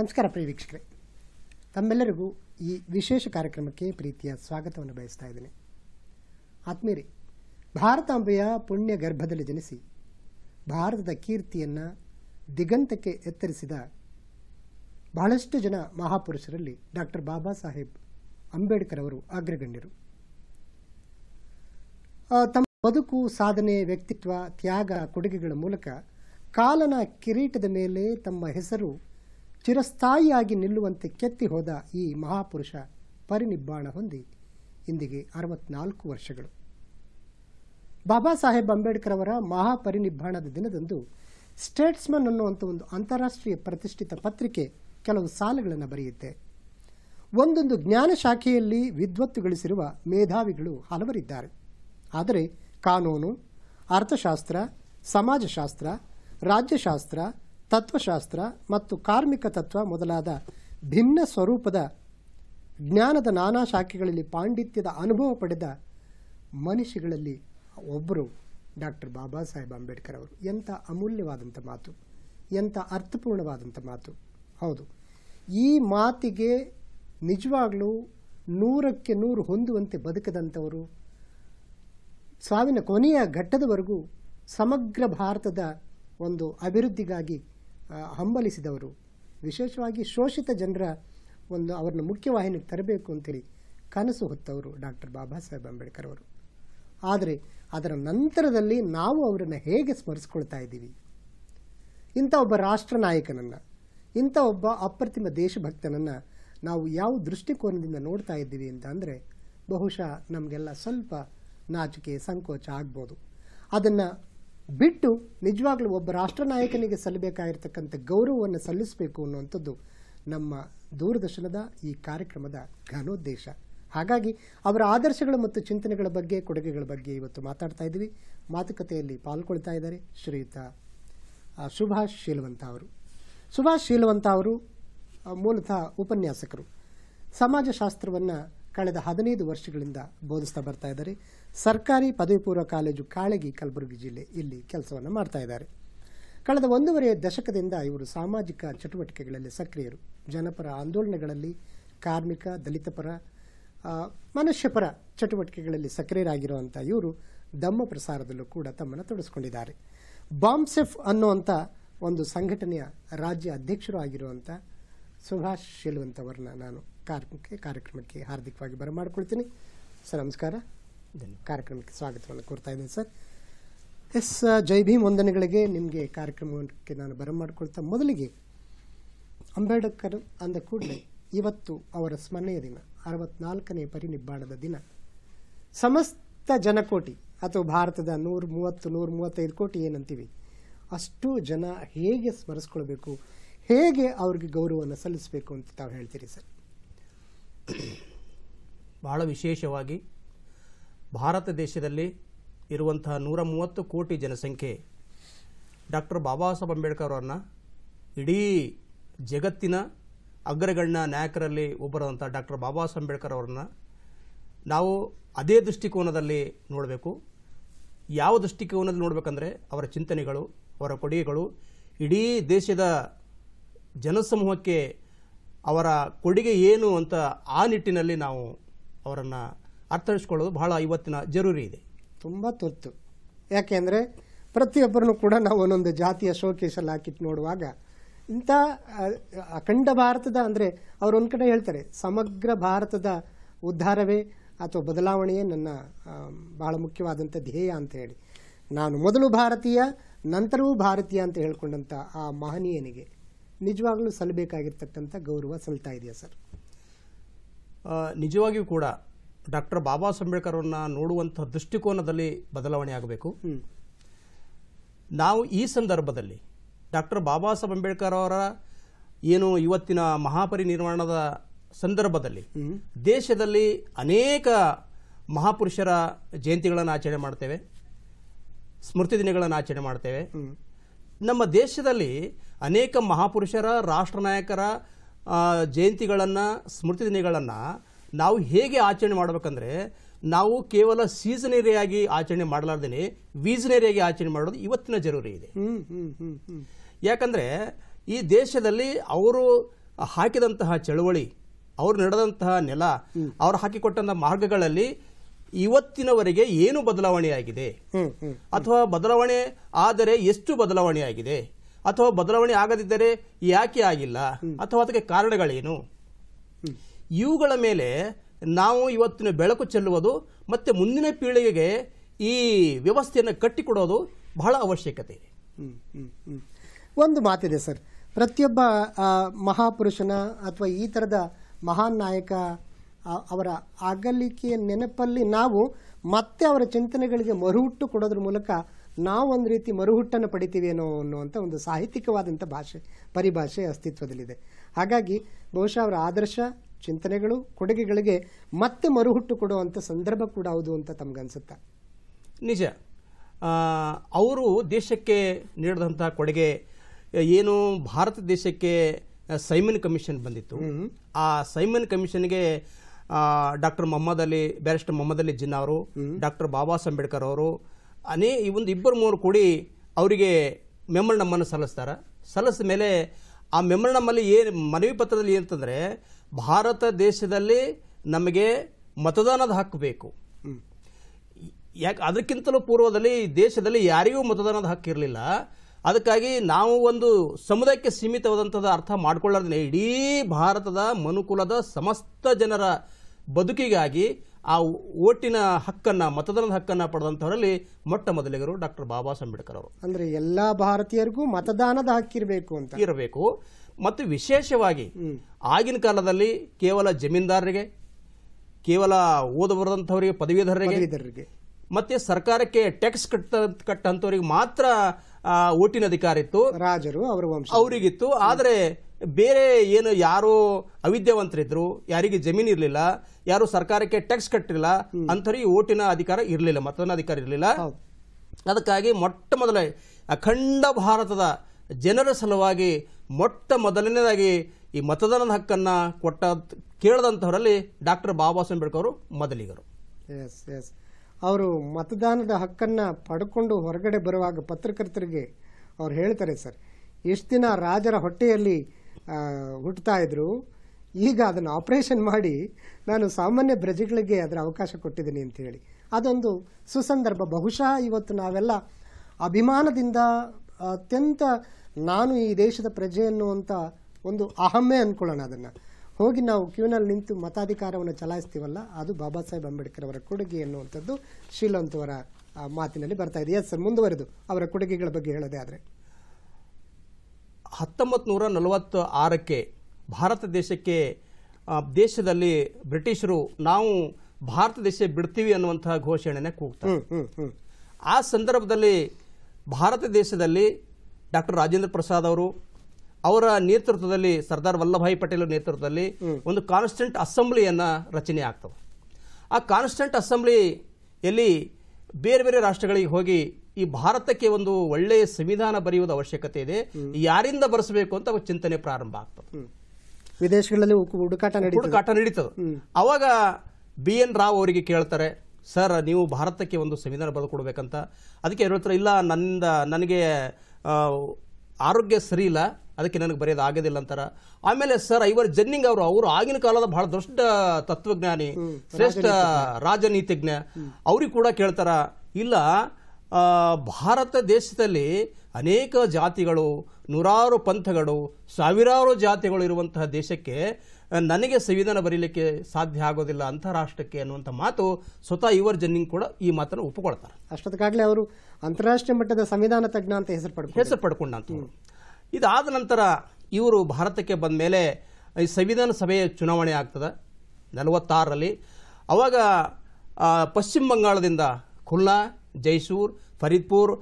ನಮಸ್ಕಾರ ಪ್ರಿಯ ವೀಕ್ಷಕರೇ ತಮ್ಮೆಲ್ಲರಿಗೂ ಈ ವಿಶೇಷ ಕಾರ್ಯಕ್ರಮಕ್ಕೆ ಪ್ರೀತಿಯ ಸ್ವಾಗತವನ್ನು ಬಯಸ್ತಾ ಇದ್ದೇನೆ ಆತ್ಮೀರಿ ಭಾರತಾಂಬೆಯ ಪುಣ್ಯ ಗರ್ಭದಲ್ಲಿ ಜನಿಸಿ ಭಾರತದ ಕೀರ್ತಿಯನ್ನು ದಿಗಂತಕ್ಕೆ ಎತ್ತರಿಸಿದ ಬಹಳಷ್ಟು ಜನ ಮಹಾಪುರುಷರಲ್ಲಿ ಡಾಕ್ಟರ್ ಬಾಬಾ ಸಾಹೇಬ್ ಅಂಬೇಡ್ಕರ್ ಅವರು ಅಗ್ರಗಣ್ಯರು ತಮ್ಮ ಬದುಕು ಸಾಧನೆ ವ್ಯಕ್ತಿತ್ವ ತ್ಯಾಗ ಕೊಡುಗೆಗಳ ಮೂಲಕ ಕಾಲನ ಕಿರೀಟದ ಮೇಲೆ ತಮ್ಮ ಹೆಸರು ಚಿರಸ್ಥಾಯಿಯಾಗಿ ನಿಲ್ಲುವಂತೆ ಕೆತ್ತಿ ಹೋದ ಈ ಮಹಾಪುರುಷ ಪರಿನಿಬ್ಬಾಣ ಹೊಂದಿ ಇಂದಿಗೆ ಅರವತ್ನಾಲ್ಕು ವರ್ಷಗಳು ಬಾಬಾ ಸಾಹೇಬ್ ಅಂಬೇಡ್ಕರ್ ಅವರ ಮಹಾಪರಿನಿಬ್ಬಾಣದ ದಿನದಂದು ಸ್ಟೇಟ್ಸ್ಮನ್ ಅನ್ನುವಂಥ ಒಂದು ಅಂತಾರಾಷ್ಟ್ರೀಯ ಪ್ರತಿಷ್ಠಿತ ಪತ್ರಿಕೆ ಕೆಲವು ಸಾಲುಗಳನ್ನು ಬರೆಯುತ್ತೆ ಒಂದೊಂದು ಜ್ಞಾನ ಶಾಖೆಯಲ್ಲಿ ಗಳಿಸಿರುವ ಮೇಧಾವಿಗಳು ಹಲವರಿದ್ದಾರೆ ಆದರೆ ಕಾನೂನು ಅರ್ಥಶಾಸ್ತ್ರ ಸಮಾಜಶಾಸ್ತ್ರ ರಾಜ್ಯಶಾಸ್ತ್ರ ತತ್ವಶಾಸ್ತ್ರ ಮತ್ತು ಕಾರ್ಮಿಕ ತತ್ವ ಮೊದಲಾದ ಭಿನ್ನ ಸ್ವರೂಪದ ಜ್ಞಾನದ ನಾನಾ ಶಾಖೆಗಳಲ್ಲಿ ಪಾಂಡಿತ್ಯದ ಅನುಭವ ಪಡೆದ ಮನುಷ್ಯಗಳಲ್ಲಿ ಒಬ್ಬರು ಡಾಕ್ಟರ್ ಬಾಬಾ ಸಾಹೇಬ್ ಅಂಬೇಡ್ಕರ್ ಅವರು ಎಂಥ ಅಮೂಲ್ಯವಾದಂಥ ಮಾತು ಎಂಥ ಅರ್ಥಪೂರ್ಣವಾದಂಥ ಮಾತು ಹೌದು ಈ ಮಾತಿಗೆ ನಿಜವಾಗಲೂ ನೂರಕ್ಕೆ ನೂರು ಹೊಂದುವಂತೆ ಬದುಕದಂಥವರು ಸಾವಿನ ಕೊನೆಯ ಘಟ್ಟದವರೆಗೂ ಸಮಗ್ರ ಭಾರತದ ಒಂದು ಅಭಿವೃದ್ಧಿಗಾಗಿ ಹಂಬಲಿಸಿದವರು ವಿಶೇಷವಾಗಿ ಶೋಷಿತ ಜನರ ಒಂದು ಅವ್ರನ್ನ ಮುಖ್ಯವಾಹಿನಿಗೆ ತರಬೇಕು ಅಂತೇಳಿ ಕನಸು ಹೊತ್ತವರು ಡಾಕ್ಟರ್ ಬಾಬಾ ಸಾಹೇಬ್ ಅಂಬೇಡ್ಕರ್ ಅವರು ಆದರೆ ಅದರ ನಂತರದಲ್ಲಿ ನಾವು ಅವರನ್ನು ಹೇಗೆ ಸ್ಮರಿಸ್ಕೊಳ್ತಾ ಇದ್ದೀವಿ ಇಂಥ ಒಬ್ಬ ರಾಷ್ಟ್ರ ನಾಯಕನನ್ನು ಇಂಥ ಒಬ್ಬ ಅಪ್ರತಿಮ ದೇಶಭಕ್ತನನ್ನು ನಾವು ಯಾವ ದೃಷ್ಟಿಕೋನದಿಂದ ನೋಡ್ತಾ ಇದ್ದೀವಿ ಅಂತ ಅಂದರೆ ಬಹುಶಃ ನಮಗೆಲ್ಲ ಸ್ವಲ್ಪ ನಾಚಿಕೆ ಸಂಕೋಚ ಆಗ್ಬೋದು ಅದನ್ನು ಬಿಟ್ಟು ನಿಜವಾಗ್ಲೂ ಒಬ್ಬ ರಾಷ್ಟ್ರ ನಾಯಕನಿಗೆ ಸಲ್ಲಬೇಕಾಗಿರ್ತಕ್ಕಂಥ ಗೌರವವನ್ನು ಸಲ್ಲಿಸಬೇಕು ಅನ್ನುವಂಥದ್ದು ನಮ್ಮ ದೂರದರ್ಶನದ ಈ ಕಾರ್ಯಕ್ರಮದ ಘನೋದ್ದೇಶ ಹಾಗಾಗಿ ಅವರ ಆದರ್ಶಗಳು ಮತ್ತು ಚಿಂತನೆಗಳ ಬಗ್ಗೆ ಕೊಡುಗೆಗಳ ಬಗ್ಗೆ ಇವತ್ತು ಮಾತಾಡ್ತಾ ಇದ್ದೀವಿ ಮಾತುಕತೆಯಲ್ಲಿ ಪಾಲ್ಗೊಳ್ತಾ ಇದ್ದಾರೆ ಶ್ರೀಯುತ ಸುಭಾಷ್ ಶೀಲವಂತ ಅವರು ಸುಭಾಷ್ ಶೀಲವಂತ ಅವರು ಮೂಲತಃ ಉಪನ್ಯಾಸಕರು ಸಮಾಜಶಾಸ್ತ್ರವನ್ನು ಕಳೆದ ಹದಿನೈದು ವರ್ಷಗಳಿಂದ ಬೋಧಿಸ್ತಾ ಬರ್ತಾ ಇದ್ದಾರೆ ಸರ್ಕಾರಿ ಪದವಿ ಪೂರ್ವ ಕಾಲೇಜು ಕಾಳಗಿ ಕಲಬುರಗಿ ಜಿಲ್ಲೆ ಇಲ್ಲಿ ಕೆಲಸವನ್ನು ಮಾಡ್ತಾ ಇದ್ದಾರೆ ಕಳೆದ ಒಂದೂವರೆ ದಶಕದಿಂದ ಇವರು ಸಾಮಾಜಿಕ ಚಟುವಟಿಕೆಗಳಲ್ಲಿ ಸಕ್ರಿಯರು ಜನಪರ ಆಂದೋಲನಗಳಲ್ಲಿ ಕಾರ್ಮಿಕ ದಲಿತಪರ ಮನುಷ್ಯಪರ ಚಟುವಟಿಕೆಗಳಲ್ಲಿ ಸಕ್ರಿಯರಾಗಿರುವಂಥ ಇವರು ದಮ್ಮ ಪ್ರಸಾರದಲ್ಲೂ ಕೂಡ ತಮ್ಮನ್ನು ತೊಡಸ್ಕೊಂಡಿದ್ದಾರೆ ಬಾಂಬ್ಸೆಫ್ ಅನ್ನುವಂಥ ಒಂದು ಸಂಘಟನೆಯ ರಾಜ್ಯ ಅಧ್ಯಕ್ಷರು ಆಗಿರುವಂಥ ಸುಭಾಷ್ ಶೆಲ್ವಂತವ್ರನ್ನ ನಾನು ಕಾರ್ಯಕ್ರಮಕ್ಕೆ ಕಾರ್ಯಕ್ರಮಕ್ಕೆ ಹಾರ್ದಿಕವಾಗಿ ಬರಮಾಡ್ಕೊಳ್ತೀನಿ ಸರ್ ನಮಸ್ಕಾರ ಕಾರ್ಯಕ್ರಮಕ್ಕೆ ಸ್ವಾಗತವನ್ನು ಕೋರ್ತಾ ಇದ್ದೀನಿ ಸರ್ ಎಸ್ ಜೈ ಭೀಮ್ ವಂದನೆಗಳಿಗೆ ನಿಮಗೆ ಕಾರ್ಯಕ್ರಮಕ್ಕೆ ನಾನು ಬರಮಾಡ್ಕೊಳ್ತಾ ಮೊದಲಿಗೆ ಅಂಬೇಡ್ಕರ್ ಅಂದ ಕೂಡಲೇ ಇವತ್ತು ಅವರ ಸ್ಮರಣೆಯ ದಿನ ಅರವತ್ನಾಲ್ಕನೇ ಪರಿನಿಬ್ಬಾಣದ ದಿನ ಸಮಸ್ತ ಜನಕೋಟಿ ಅಥವಾ ಭಾರತದ ನೂರು ಮೂವತ್ತು ನೂರ ಮೂವತ್ತೈದು ಕೋಟಿ ಏನಂತೀವಿ ಅಷ್ಟು ಜನ ಹೇಗೆ ಸ್ಮರಿಸ್ಕೊಳ್ಬೇಕು ಹೇಗೆ ಅವ್ರಿಗೆ ಗೌರವವನ್ನು ಸಲ್ಲಿಸಬೇಕು ಅಂತ ತಾವು ಹೇಳ್ತೀರಿ ಸರ್ ಬಹಳ ವಿಶೇಷವಾಗಿ ಭಾರತ ದೇಶದಲ್ಲಿ ಇರುವಂತಹ ನೂರ ಮೂವತ್ತು ಕೋಟಿ ಜನಸಂಖ್ಯೆ ಡಾಕ್ಟರ್ ಬಾಬಾ ಸಾಹೇಬ್ ಅಂಬೇಡ್ಕರ್ ಅವರನ್ನು ಇಡೀ ಜಗತ್ತಿನ ಅಗ್ರಗಣ್ಯ ನಾಯಕರಲ್ಲಿ ಒಬ್ಬರಾದಂಥ ಡಾಕ್ಟರ್ ಬಾಬಾ ಸಾಹೇಬ್ ಅಂಬೇಡ್ಕರ್ ಅವರನ್ನು ನಾವು ಅದೇ ದೃಷ್ಟಿಕೋನದಲ್ಲಿ ನೋಡಬೇಕು ಯಾವ ದೃಷ್ಟಿಕೋನದಲ್ಲಿ ನೋಡಬೇಕಂದ್ರೆ ಅವರ ಚಿಂತನೆಗಳು ಅವರ ಕೊಡುಗೆಗಳು ಇಡೀ ದೇಶದ ಜನಸಮೂಹಕ್ಕೆ ಅವರ ಕೊಡುಗೆ ಏನು ಅಂತ ಆ ನಿಟ್ಟಿನಲ್ಲಿ ನಾವು ಅವರನ್ನು ಅರ್ಥೈಸ್ಕೊಳ್ಳೋದು ಬಹಳ ಇವತ್ತಿನ ಜರೂರಿ ಇದೆ ತುಂಬ ತುರ್ತು ಯಾಕೆಂದರೆ ಪ್ರತಿಯೊಬ್ಬರನ್ನು ಕೂಡ ನಾವು ಒಂದೊಂದು ಜಾತಿಯ ಶೋಕೇಸಲ್ಲಿ ಹಾಕಿಟ್ಟು ನೋಡುವಾಗ ಇಂಥ ಅಖಂಡ ಭಾರತದ ಅಂದರೆ ಅವರು ಒಂದು ಕಡೆ ಹೇಳ್ತಾರೆ ಸಮಗ್ರ ಭಾರತದ ಉದ್ಧಾರವೇ ಅಥವಾ ಬದಲಾವಣೆಯೇ ನನ್ನ ಬಹಳ ಮುಖ್ಯವಾದಂಥ ಧ್ಯೇಯ ಅಂತ ಹೇಳಿ ನಾನು ಮೊದಲು ಭಾರತೀಯ ನಂತರವೂ ಭಾರತೀಯ ಅಂತ ಹೇಳ್ಕೊಂಡಂಥ ಆ ಮಹನೀಯನಿಗೆ ನಿಜವಾಗ್ಲೂ ಸಲ್ಲಬೇಕಾಗಿರ್ತಕ್ಕಂಥ ಗೌರವ ಸಲ್ತಾ ಇದೆಯಾ ಸರ್ ನಿಜವಾಗಿಯೂ ಕೂಡ ಡಾಕ್ಟರ್ ಬಾಬಾ ಅಂಬೇಡ್ಕರ್ ಅವ್ರನ್ನ ನೋಡುವಂಥ ದೃಷ್ಟಿಕೋನದಲ್ಲಿ ಬದಲಾವಣೆ ಆಗಬೇಕು ನಾವು ಈ ಸಂದರ್ಭದಲ್ಲಿ ಡಾಕ್ಟರ್ ಬಾಬಾ ಸಾಹೇಬ್ ಅಂಬೇಡ್ಕರ್ ಅವರ ಏನು ಇವತ್ತಿನ ಮಹಾಪರಿನಿರ್ವಾಣದ ಸಂದರ್ಭದಲ್ಲಿ ದೇಶದಲ್ಲಿ ಅನೇಕ ಮಹಾಪುರುಷರ ಜಯಂತಿಗಳನ್ನು ಆಚರಣೆ ಮಾಡ್ತೇವೆ ಸ್ಮೃತಿ ದಿನಗಳನ್ನು ಆಚರಣೆ ಮಾಡ್ತೇವೆ ನಮ್ಮ ದೇಶದಲ್ಲಿ ಅನೇಕ ಮಹಾಪುರುಷರ ರಾಷ್ಟ್ರ ನಾಯಕರ ಜಯಂತಿಗಳನ್ನು ಸ್ಮೃತಿ ದಿನಗಳನ್ನು ನಾವು ಹೇಗೆ ಆಚರಣೆ ಮಾಡಬೇಕಂದ್ರೆ ನಾವು ಕೇವಲ ಸೀಸನರಿಯಾಗಿ ಆಚರಣೆ ಮಾಡಲಾರ್ದೇನೆ ವೀಸನರಿಯಾಗಿ ಆಚರಣೆ ಮಾಡೋದು ಇವತ್ತಿನ ಜರೂರಿ ಇದೆ ಯಾಕಂದರೆ ಈ ದೇಶದಲ್ಲಿ ಅವರು ಹಾಕಿದಂತಹ ಚಳುವಳಿ ಅವರು ನಡೆದಂತಹ ನೆಲ ಅವರು ಹಾಕಿಕೊಟ್ಟಂತಹ ಮಾರ್ಗಗಳಲ್ಲಿ ಇವತ್ತಿನವರೆಗೆ ಏನು ಬದಲಾವಣೆಯಾಗಿದೆ ಅಥವಾ ಬದಲಾವಣೆ ಆದರೆ ಎಷ್ಟು ಬದಲಾವಣೆಯಾಗಿದೆ ಅಥವಾ ಬದಲಾವಣೆ ಆಗದಿದ್ದರೆ ಯಾಕೆ ಆಗಿಲ್ಲ ಅಥವಾ ಅದಕ್ಕೆ ಕಾರಣಗಳೇನು ಇವುಗಳ ಮೇಲೆ ನಾವು ಇವತ್ತಿನ ಬೆಳಕು ಚೆಲ್ಲುವುದು ಮತ್ತು ಮುಂದಿನ ಪೀಳಿಗೆಗೆ ಈ ವ್ಯವಸ್ಥೆಯನ್ನು ಕಟ್ಟಿಕೊಡೋದು ಬಹಳ ಅವಶ್ಯಕತೆ ಇದೆ ಒಂದು ಮಾತಿದೆ ಸರ್ ಪ್ರತಿಯೊಬ್ಬ ಮಹಾಪುರುಷನ ಅಥವಾ ಈ ಥರದ ಮಹಾನ್ ನಾಯಕ ಅವರ ಅಗಲಿಕೆಯ ನೆನಪಲ್ಲಿ ನಾವು ಮತ್ತೆ ಅವರ ಚಿಂತನೆಗಳಿಗೆ ಮರುಹುಟ್ಟು ಕೊಡೋದ್ರ ಮೂಲಕ ನಾವು ಒಂದು ರೀತಿ ಮರುಹುಟ್ಟನ್ನು ಪಡಿತೀವೇನೋ ಅನ್ನುವಂಥ ಒಂದು ಸಾಹಿತ್ಯಿಕವಾದಂಥ ಭಾಷೆ ಪರಿಭಾಷೆ ಅಸ್ತಿತ್ವದಲ್ಲಿದೆ ಹಾಗಾಗಿ ಬಹುಶಃ ಅವರ ಆದರ್ಶ ಚಿಂತನೆಗಳು ಕೊಡುಗೆಗಳಿಗೆ ಮತ್ತೆ ಮರುಹುಟ್ಟು ಕೊಡುವಂಥ ಸಂದರ್ಭ ಕೂಡ ಹೌದು ಅಂತ ತಮಗನ್ಸುತ್ತಾ ನಿಜ ಅವರು ದೇಶಕ್ಕೆ ನೀಡಿದಂಥ ಕೊಡುಗೆ ಏನು ಭಾರತ ದೇಶಕ್ಕೆ ಸೈಮನ್ ಕಮಿಷನ್ ಬಂದಿತ್ತು ಆ ಸೈಮನ್ ಕಮಿಷನ್ಗೆ ಡಾಕ್ಟರ್ ಮೊಹಮ್ಮದ್ ಅಲಿ ಬ್ಯಾರಿಸ್ಟರ್ ಮೊಹಮ್ಮದ್ ಅಲಿ ಜಿನ್ನಾ ಅವರು ಡಾಕ್ಟರ್ ಬಾಬಾ ಅಂಬೇಡ್ಕರ್ ಅವರು ಅನೇ ಈ ಒಂದು ಇಬ್ಬರು ಮೂವರು ಕೂಡಿ ಅವರಿಗೆ ಮೆಮ್ಮಲ್ನಮ್ಮನ್ನು ಸಲ್ಲಿಸ್ತಾರೆ ಸಲ್ಲಿಸಿದ ಮೇಲೆ ಆ ಮೆಮ್ಮಲ್ನಮ್ಮಲ್ಲಿ ಏನು ಮನವಿ ಪತ್ರದಲ್ಲಿ ಏನಂತಂದರೆ ಭಾರತ ದೇಶದಲ್ಲಿ ನಮಗೆ ಮತದಾನದ ಹಕ್ಕು ಬೇಕು ಯಾಕೆ ಅದಕ್ಕಿಂತಲೂ ಪೂರ್ವದಲ್ಲಿ ದೇಶದಲ್ಲಿ ಯಾರಿಗೂ ಮತದಾನದ ಹಕ್ಕು ಇರಲಿಲ್ಲ ಅದಕ್ಕಾಗಿ ನಾವು ಒಂದು ಸಮುದಾಯಕ್ಕೆ ಸೀಮಿತವಾದಂಥದ್ದು ಅರ್ಥ ಮಾಡಿಕೊಳ್ಳೋದನ್ನೇ ಇಡೀ ಭಾರತದ ಮನುಕುಲದ ಸಮಸ್ತ ಜನರ ಬದುಕಿಗಾಗಿ ಆ ಓಟಿನ ಹಕ್ಕನ್ನು ಮತದಾನದ ಹಕ್ಕನ್ನು ಪಡೆದಂಥವರಲ್ಲಿ ಮೊಟ್ಟ ಮೊದಲಿಗರು ಡಾಕ್ಟರ್ ಬಾಬಾ ಅಂಬೇಡ್ಕರ್ ಅವರು ಅಂದರೆ ಎಲ್ಲ ಭಾರತೀಯರಿಗೂ ಮತದಾನದ ಹಕ್ಕಿರಬೇಕು ಅಂತ ಇರಬೇಕು ಮತ್ತು ವಿಶೇಷವಾಗಿ ಆಗಿನ ಕಾಲದಲ್ಲಿ ಕೇವಲ ಜಮೀನ್ದಾರರಿಗೆ ಕೇವಲ ಓದ ಪದವೀಧರರಿಗೆ ಮತ್ತೆ ಸರ್ಕಾರಕ್ಕೆ ಟ್ಯಾಕ್ಸ್ ಕಟ್ಟ ಕಟ್ಟಂಥವರಿಗೆ ಮಾತ್ರ ಓಟಿನ ಅಧಿಕಾರ ಇತ್ತು ರಾಜರು ಅವರ ಅವರಿಗಿತ್ತು ಆದರೆ ಬೇರೆ ಏನು ಯಾರು ಅವಿದ್ಯಾವಂತರಿದ್ರು ಯಾರಿಗೆ ಜಮೀನು ಇರಲಿಲ್ಲ ಯಾರು ಸರ್ಕಾರಕ್ಕೆ ಟ್ಯಾಕ್ಸ್ ಕಟ್ಟಿರಲಿಲ್ಲ ಅಂಥವ್ರಿಗೆ ಓಟಿನ ಅಧಿಕಾರ ಇರಲಿಲ್ಲ ಮತದಾನ ಅಧಿಕಾರ ಇರಲಿಲ್ಲ ಅದಕ್ಕಾಗಿ ಮೊಟ್ಟ ಮೊದಲ ಅಖಂಡ ಭಾರತದ ಜನರ ಸಲುವಾಗಿ ಮೊಟ್ಟ ಮೊದಲನೇದಾಗಿ ಈ ಮತದಾನದ ಹಕ್ಕನ್ನು ಕೊಟ್ಟ ಕೇಳದಂಥವರಲ್ಲಿ ಡಾಕ್ಟರ್ ಬಾಬಾ ಸಾಹೇಬ್ ಅಂಬೇಡ್ಕರ್ ಅವರು ಮೊದಲಿಗರು ಎಸ್ ಎಸ್ ಅವರು ಮತದಾನದ ಹಕ್ಕನ್ನು ಪಡ್ಕೊಂಡು ಹೊರಗಡೆ ಬರುವಾಗ ಪತ್ರಕರ್ತರಿಗೆ ಅವ್ರು ಹೇಳ್ತಾರೆ ಸರ್ ಎಷ್ಟು ದಿನ ರಾಜರ ಹೊಟ್ಟೆಯಲ್ಲಿ ಇದ್ರು ಈಗ ಅದನ್ನು ಆಪರೇಷನ್ ಮಾಡಿ ನಾನು ಸಾಮಾನ್ಯ ಪ್ರಜೆಗಳಿಗೆ ಅದರ ಅವಕಾಶ ಕೊಟ್ಟಿದ್ದೀನಿ ಅಂತೇಳಿ ಅದೊಂದು ಸುಸಂದರ್ಭ ಬಹುಶಃ ಇವತ್ತು ನಾವೆಲ್ಲ ಅಭಿಮಾನದಿಂದ ಅತ್ಯಂತ ನಾನು ಈ ದೇಶದ ಪ್ರಜೆ ಅನ್ನುವಂಥ ಒಂದು ಅಹಮ್ಮೆ ಅಂದ್ಕೊಳ್ಳೋಣ ಅದನ್ನು ಹೋಗಿ ನಾವು ಕ್ಯೂನಲ್ಲಿ ನಿಂತು ಮತಾಧಿಕಾರವನ್ನು ಚಲಾಯಿಸ್ತೀವಲ್ಲ ಅದು ಬಾಬಾ ಸಾಹೇಬ್ ಅಂಬೇಡ್ಕರ್ ಅವರ ಕೊಡುಗೆ ಅನ್ನುವಂಥದ್ದು ಶ್ರೀಲಂತವರ ಮಾತಿನಲ್ಲಿ ಬರ್ತಾ ಇದೆ ಎಸ್ ಸರ್ ಮುಂದುವರೆದು ಅವರ ಕೊಡುಗೆಗಳ ಬಗ್ಗೆ ಹೇಳೋದೇ ಆದರೆ ಹತ್ತೊಂಬತ್ತು ನೂರ ನಲವತ್ತ ಆರಕ್ಕೆ ಭಾರತ ದೇಶಕ್ಕೆ ದೇಶದಲ್ಲಿ ಬ್ರಿಟಿಷರು ನಾವು ಭಾರತ ದೇಶ ಬಿಡ್ತೀವಿ ಅನ್ನುವಂತಹ ಘೋಷಣೆನೇ ಕೂಗ್ತಾರೆ ಆ ಸಂದರ್ಭದಲ್ಲಿ ಭಾರತ ದೇಶದಲ್ಲಿ ಡಾಕ್ಟರ್ ರಾಜೇಂದ್ರ ಪ್ರಸಾದ್ ಅವರು ಅವರ ನೇತೃತ್ವದಲ್ಲಿ ಸರ್ದಾರ್ ವಲ್ಲಭಾಯಿ ಪಟೇಲ್ ನೇತೃತ್ವದಲ್ಲಿ ಒಂದು ಕಾನ್ಸ್ಟೆಂಟ್ ಅಸೆಂಬ್ಲಿಯನ್ನು ರಚನೆ ಆಗ್ತವೆ ಆ ಕಾನ್ಸ್ಟೆಂಟ್ ಅಸೆಂಬ್ಲಿಯಲ್ಲಿ ಬೇರೆ ಬೇರೆ ರಾಷ್ಟ್ರಗಳಿಗೆ ಹೋಗಿ ಈ ಭಾರತಕ್ಕೆ ಒಂದು ಒಳ್ಳೆಯ ಸಂವಿಧಾನ ಬರೆಯುವುದು ಅವಶ್ಯಕತೆ ಇದೆ ಯಾರಿಂದ ಬರೆಸಬೇಕು ಅಂತ ಚಿಂತನೆ ಪ್ರಾರಂಭ ಆಗ್ತದೆ ವಿದೇಶಗಳಲ್ಲಿ ಹುಡುಕಾಟ ಹುಡುಕಾಟ ನಡೀತದೆ ಅವಾಗ ಬಿ ಎನ್ ರಾವ್ ಅವರಿಗೆ ಕೇಳ್ತಾರೆ ಸರ್ ನೀವು ಭಾರತಕ್ಕೆ ಒಂದು ಸಂವಿಧಾನ ಬರೆದುಕೊಡ್ಬೇಕಂತ ಅದಕ್ಕೆ ಹೇಳ್ತಾರೆ ಇಲ್ಲ ನನ್ನಿಂದ ನನಗೆ ಆರೋಗ್ಯ ಸರಿ ಇಲ್ಲ ಅದಕ್ಕೆ ನನಗೆ ಬರೆಯೋದು ಆಗೋದಿಲ್ಲ ಅಂತಾರ ಆಮೇಲೆ ಸರ್ ಐವರ್ ಜನ್ನಿಂಗ್ ಅವರು ಅವರು ಆಗಿನ ಕಾಲದ ಬಹಳ ದೊಡ್ಡ ತತ್ವಜ್ಞಾನಿ ಶ್ರೇಷ್ಠ ರಾಜನೀತಿಜ್ಞ ಅವ್ರಿಗೆ ಕೂಡ ಕೇಳ್ತಾರ ಇಲ್ಲ ಭಾರತ ದೇಶದಲ್ಲಿ ಅನೇಕ ಜಾತಿಗಳು ನೂರಾರು ಪಂಥಗಳು ಸಾವಿರಾರು ಜಾತಿಗಳು ಇರುವಂತಹ ದೇಶಕ್ಕೆ ನನಗೆ ಸಂವಿಧಾನ ಬರೀಲಿಕ್ಕೆ ಸಾಧ್ಯ ಆಗೋದಿಲ್ಲ ಅಂತಾರಾಷ್ಟ್ರಕ್ಕೆ ರಾಷ್ಟ್ರಕ್ಕೆ ಅನ್ನುವಂಥ ಮಾತು ಸ್ವತಃ ಇವರ್ ಜನ್ನಿಂಗ್ ಕೂಡ ಈ ಮಾತನ್ನು ಒಪ್ಪಿಕೊಳ್ತಾರೆ ಅಷ್ಟೊತ್ತಕ್ಕಾಗಲೇ ಅವರು ಅಂತಾರಾಷ್ಟ್ರೀಯ ಮಟ್ಟದ ಸಂವಿಧಾನ ತಜ್ಞ ಅಂತ ಹೆಸರು ಪಡ್ಕೊಂಡು ಹೆಸರು ಪಡ್ಕೊಂಡಂತ ಇದಾದ ನಂತರ ಇವರು ಭಾರತಕ್ಕೆ ಬಂದ ಮೇಲೆ ಈ ಸಂವಿಧಾನ ಸಭೆಯ ಚುನಾವಣೆ ಆಗ್ತದೆ ನಲವತ್ತಾರರಲ್ಲಿ ಅವಾಗ ಪಶ್ಚಿಮ ಬಂಗಾಳದಿಂದ ಖುಲ್ನಾ ಜೈಸೂರ್ ಫರೀದ್ಪುರ್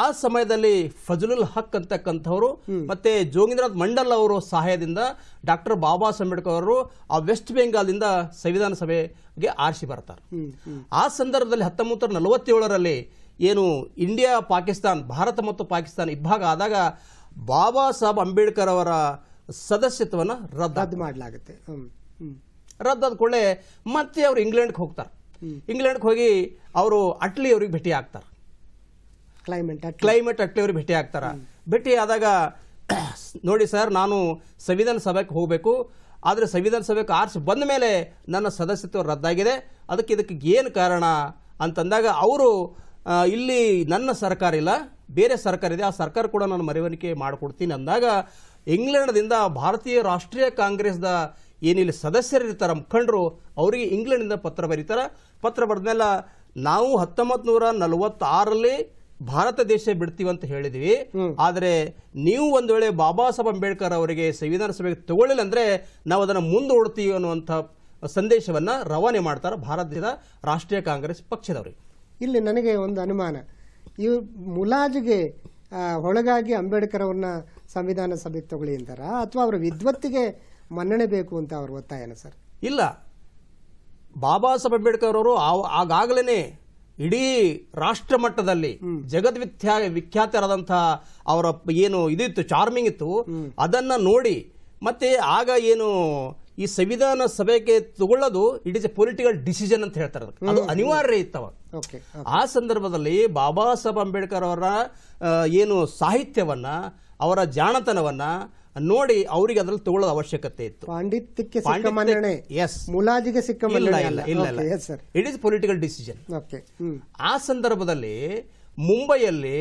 ಆ ಸಮಯದಲ್ಲಿ ಫಜಲುಲ್ ಹಕ್ ಅಂತಕ್ಕಂಥವ್ರು ಮತ್ತೆ ಜೋಗೀಂದ್ರನಾಥ್ ಮಂಡಲ್ ಅವರ ಸಹಾಯದಿಂದ ಡಾಕ್ಟರ್ ಬಾಬಾ ಅಂಬೇಡ್ಕರ್ ಅವರು ಆ ವೆಸ್ಟ್ ಬೆಂಗಾಲ್ದಿಂದ ಸಂವಿಧಾನ ಸಭೆಗೆ ಆರಿಸಿ ಬರ್ತಾರೆ ಆ ಸಂದರ್ಭದಲ್ಲಿ ಹತ್ತೊಂಬತ್ತು ನಲವತ್ತೇಳರಲ್ಲಿ ಏನು ಇಂಡಿಯಾ ಪಾಕಿಸ್ತಾನ್ ಭಾರತ ಮತ್ತು ಪಾಕಿಸ್ತಾನ ಇಬ್ಬಾಗ ಆದಾಗ ಬಾಬಾ ಸಾಹೇಬ್ ಅಂಬೇಡ್ಕರ್ ಅವರ ಸದಸ್ಯತ್ವವನ್ನು ರದ್ದು ಮಾಡಲಾಗುತ್ತೆ ರದ್ದಾದ ಕೂಡಲೇ ಮತ್ತೆ ಅವರು ಇಂಗ್ಲೆಂಡ್ಗೆ ಹೋಗ್ತಾರೆ ಇಂಗ್ಲೆಂಡ್ಗೆ ಹೋಗಿ ಅವರು ಅಟ್ಲಿ ಅವ್ರಿಗೆ ಭೇಟಿ ಆಗ್ತಾರೆ ಕ್ಲೈಮೇಟ್ ಕ್ಲೈಮೇಟ್ ಅಟ್ಲಿ ಅವ್ರಿಗೆ ಭೇಟಿ ಆಗ್ತಾರೆ ಭೇಟಿ ಆದಾಗ ನೋಡಿ ಸರ್ ನಾನು ಸಂವಿಧಾನ ಸಭೆಗೆ ಹೋಗಬೇಕು ಆದರೆ ಸಂವಿಧಾನ ಸಭೆಗೆ ಆರಿಸಿ ಬಂದ ಮೇಲೆ ನನ್ನ ಸದಸ್ಯತ್ವ ರದ್ದಾಗಿದೆ ಅದಕ್ಕೆ ಇದಕ್ಕೆ ಏನು ಕಾರಣ ಅಂತಂದಾಗ ಅವರು ಇಲ್ಲಿ ನನ್ನ ಸರ್ಕಾರ ಇಲ್ಲ ಬೇರೆ ಸರ್ಕಾರ ಇದೆ ಆ ಸರ್ಕಾರ ಕೂಡ ನಾನು ಮರವಣಿಕೆ ಮಾಡಿಕೊಡ್ತೀನಿ ಅಂದಾಗ ಇಂಗ್ಲೆಂಡ್ದಿಂದ ಭಾರತೀಯ ರಾಷ್ಟ್ರೀಯ ಕಾಂಗ್ರೆಸ್ದ ಏನಿಲ್ಲ ಸದಸ್ಯರಿರ್ತಾರೆ ಮುಖಂಡರು ಅವರಿಗೆ ಇಂಗ್ಲೆಂಡಿಂದ ಪತ್ರ ಬರೀತಾರೆ ಪತ್ರ ಬರೆದ್ಮೇಲೆ ನಾವು ಹತ್ತೊಂಬತ್ತು ನೂರ ನಲ್ವತ್ತಾರಲ್ಲಿ ಭಾರತ ದೇಶ ಬಿಡ್ತೀವಿ ಅಂತ ಹೇಳಿದ್ವಿ ಆದರೆ ನೀವು ಒಂದು ವೇಳೆ ಬಾಬಾ ಸಾಹೇಬ್ ಅಂಬೇಡ್ಕರ್ ಅವರಿಗೆ ಸಂವಿಧಾನ ಸಭೆಗೆ ತಗೊಳ್ಳಿಲ್ಲ ಅಂದರೆ ನಾವು ಅದನ್ನು ಮುಂದೂಡ್ತೀವಿ ಅನ್ನುವಂಥ ಸಂದೇಶವನ್ನು ರವಾನೆ ಮಾಡ್ತಾರೆ ಭಾರತದ ರಾಷ್ಟ್ರೀಯ ಕಾಂಗ್ರೆಸ್ ಪಕ್ಷದವರಿಗೆ ಇಲ್ಲಿ ನನಗೆ ಒಂದು ಅನುಮಾನ ಈ ಮುಲಾಜಿಗೆ ಒಳಗಾಗಿ ಅಂಬೇಡ್ಕರ್ ಅವ್ರನ್ನ ಸಂವಿಧಾನ ಸಭೆ ತಗೊಳ್ಳಿ ಅಂತಾರ ಅಥವಾ ಅವರ ವಿದ್ವತ್ತಿಗೆ ಮನ್ನಣೆ ಬೇಕು ಅಂತ ಅವ್ರ ಒತ್ತಾಯನ ಸರ್ ಇಲ್ಲ ಬಾಬಾ ಸಾಹೇಬ್ ಅಂಬೇಡ್ಕರ್ ಅವರು ಆಗಾಗಲೇ ಇಡೀ ರಾಷ್ಟ್ರ ಮಟ್ಟದಲ್ಲಿ ಜಗದ್ವಿಖ್ಯಾ ವಿಖ್ಯಾ ವಿಖ್ಯಾತರಾದಂತಹ ಅವರ ಏನು ಇದಿತ್ತು ಚಾರ್ಮಿಂಗ್ ಇತ್ತು ಅದನ್ನ ನೋಡಿ ಮತ್ತೆ ಆಗ ಏನು ಈ ಸಂವಿಧಾನ ಸಭೆಗೆ ತಗೊಳ್ಳೋದು it is a political decision ಅಂತ ಹೇಳ್ತಾರೆ ಅದು ಅನಿವಾರ್ಯ ಇತ್ತವ ಆ ಸಂದರ್ಭದಲ್ಲಿ ಬಾಬಾ ಸಾಹೇಬ್ ಅಂಬೇಡ್ಕರ್ ಅವರ ಏನು ಸಾಹಿತ್ಯವನ್ನ ಅವರ ಜಾಣತನವನ್ನ ನೋಡಿ ಅವರಿಗೆ ಅದ್ರಲ್ಲಿ ತಗೊಳ್ಳೋ ಅವಶ್ಯಕತೆ ಇತ್ತು ಪಾಂಡಿತ್ಯಕ್ಕೆ ಎಸ್ ಮುಲಾಜಿಗೆ ಸಿಕ್ಕ ಇಟ್ ಇಸ್ ಪೊಲಿಟಿಕಲ್ ಡಿಸಿಷನ್ ಆ ಸಂದರ್ಭದಲ್ಲಿ ಮುಂಬೈಯಲ್ಲಿ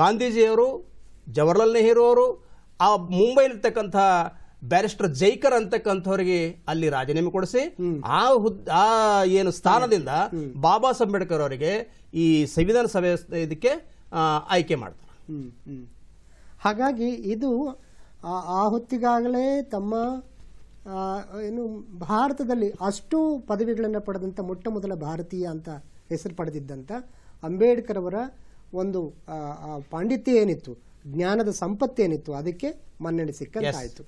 ಗಾಂಧೀಜಿಯವರು ಜವಾಹರ್ಲಾಲ್ ನೆಹರು ಅವರು ಆ ಮುಂಬೈಲಿರ್ತಕ್ಕಂಥ ಬ್ಯಾರಿಸ್ಟರ್ ಜೈಕರ್ ಅಂತಕ್ಕಂಥವ್ರಿಗೆ ಅಲ್ಲಿ ರಾಜೀನಾಮೆ ಕೊಡಿಸಿ ಆ ಹುದ್ ಆ ಏನು ಸ್ಥಾನದಿಂದ ಬಾಬಾ ಸಾಹೇಬ್ ಅಂಬೇಡ್ಕರ್ ಅವರಿಗೆ ಈ ಸಂವಿಧಾನ ಸಭೆ ಇದಕ್ಕೆ ಆಯ್ಕೆ ಮಾಡ್ತಾರೆ ಹಾಗಾಗಿ ಇದು ಆ ಹೊತ್ತಿಗಾಗಲೇ ತಮ್ಮ ಏನು ಭಾರತದಲ್ಲಿ ಅಷ್ಟು ಪದವಿಗಳನ್ನು ಪಡೆದಂಥ ಮೊಟ್ಟ ಮೊದಲ ಭಾರತೀಯ ಅಂತ ಹೆಸರು ಪಡೆದಿದ್ದಂಥ ಅಂಬೇಡ್ಕರ್ ಅವರ ಒಂದು ಪಾಂಡಿತ್ಯ ಏನಿತ್ತು ಜ್ಞಾನದ ಸಂಪತ್ತೇನಿತ್ತು ಅದಕ್ಕೆ ಮನ್ನಣೆ ಸಿಕ್ಕಂತಾಯಿತು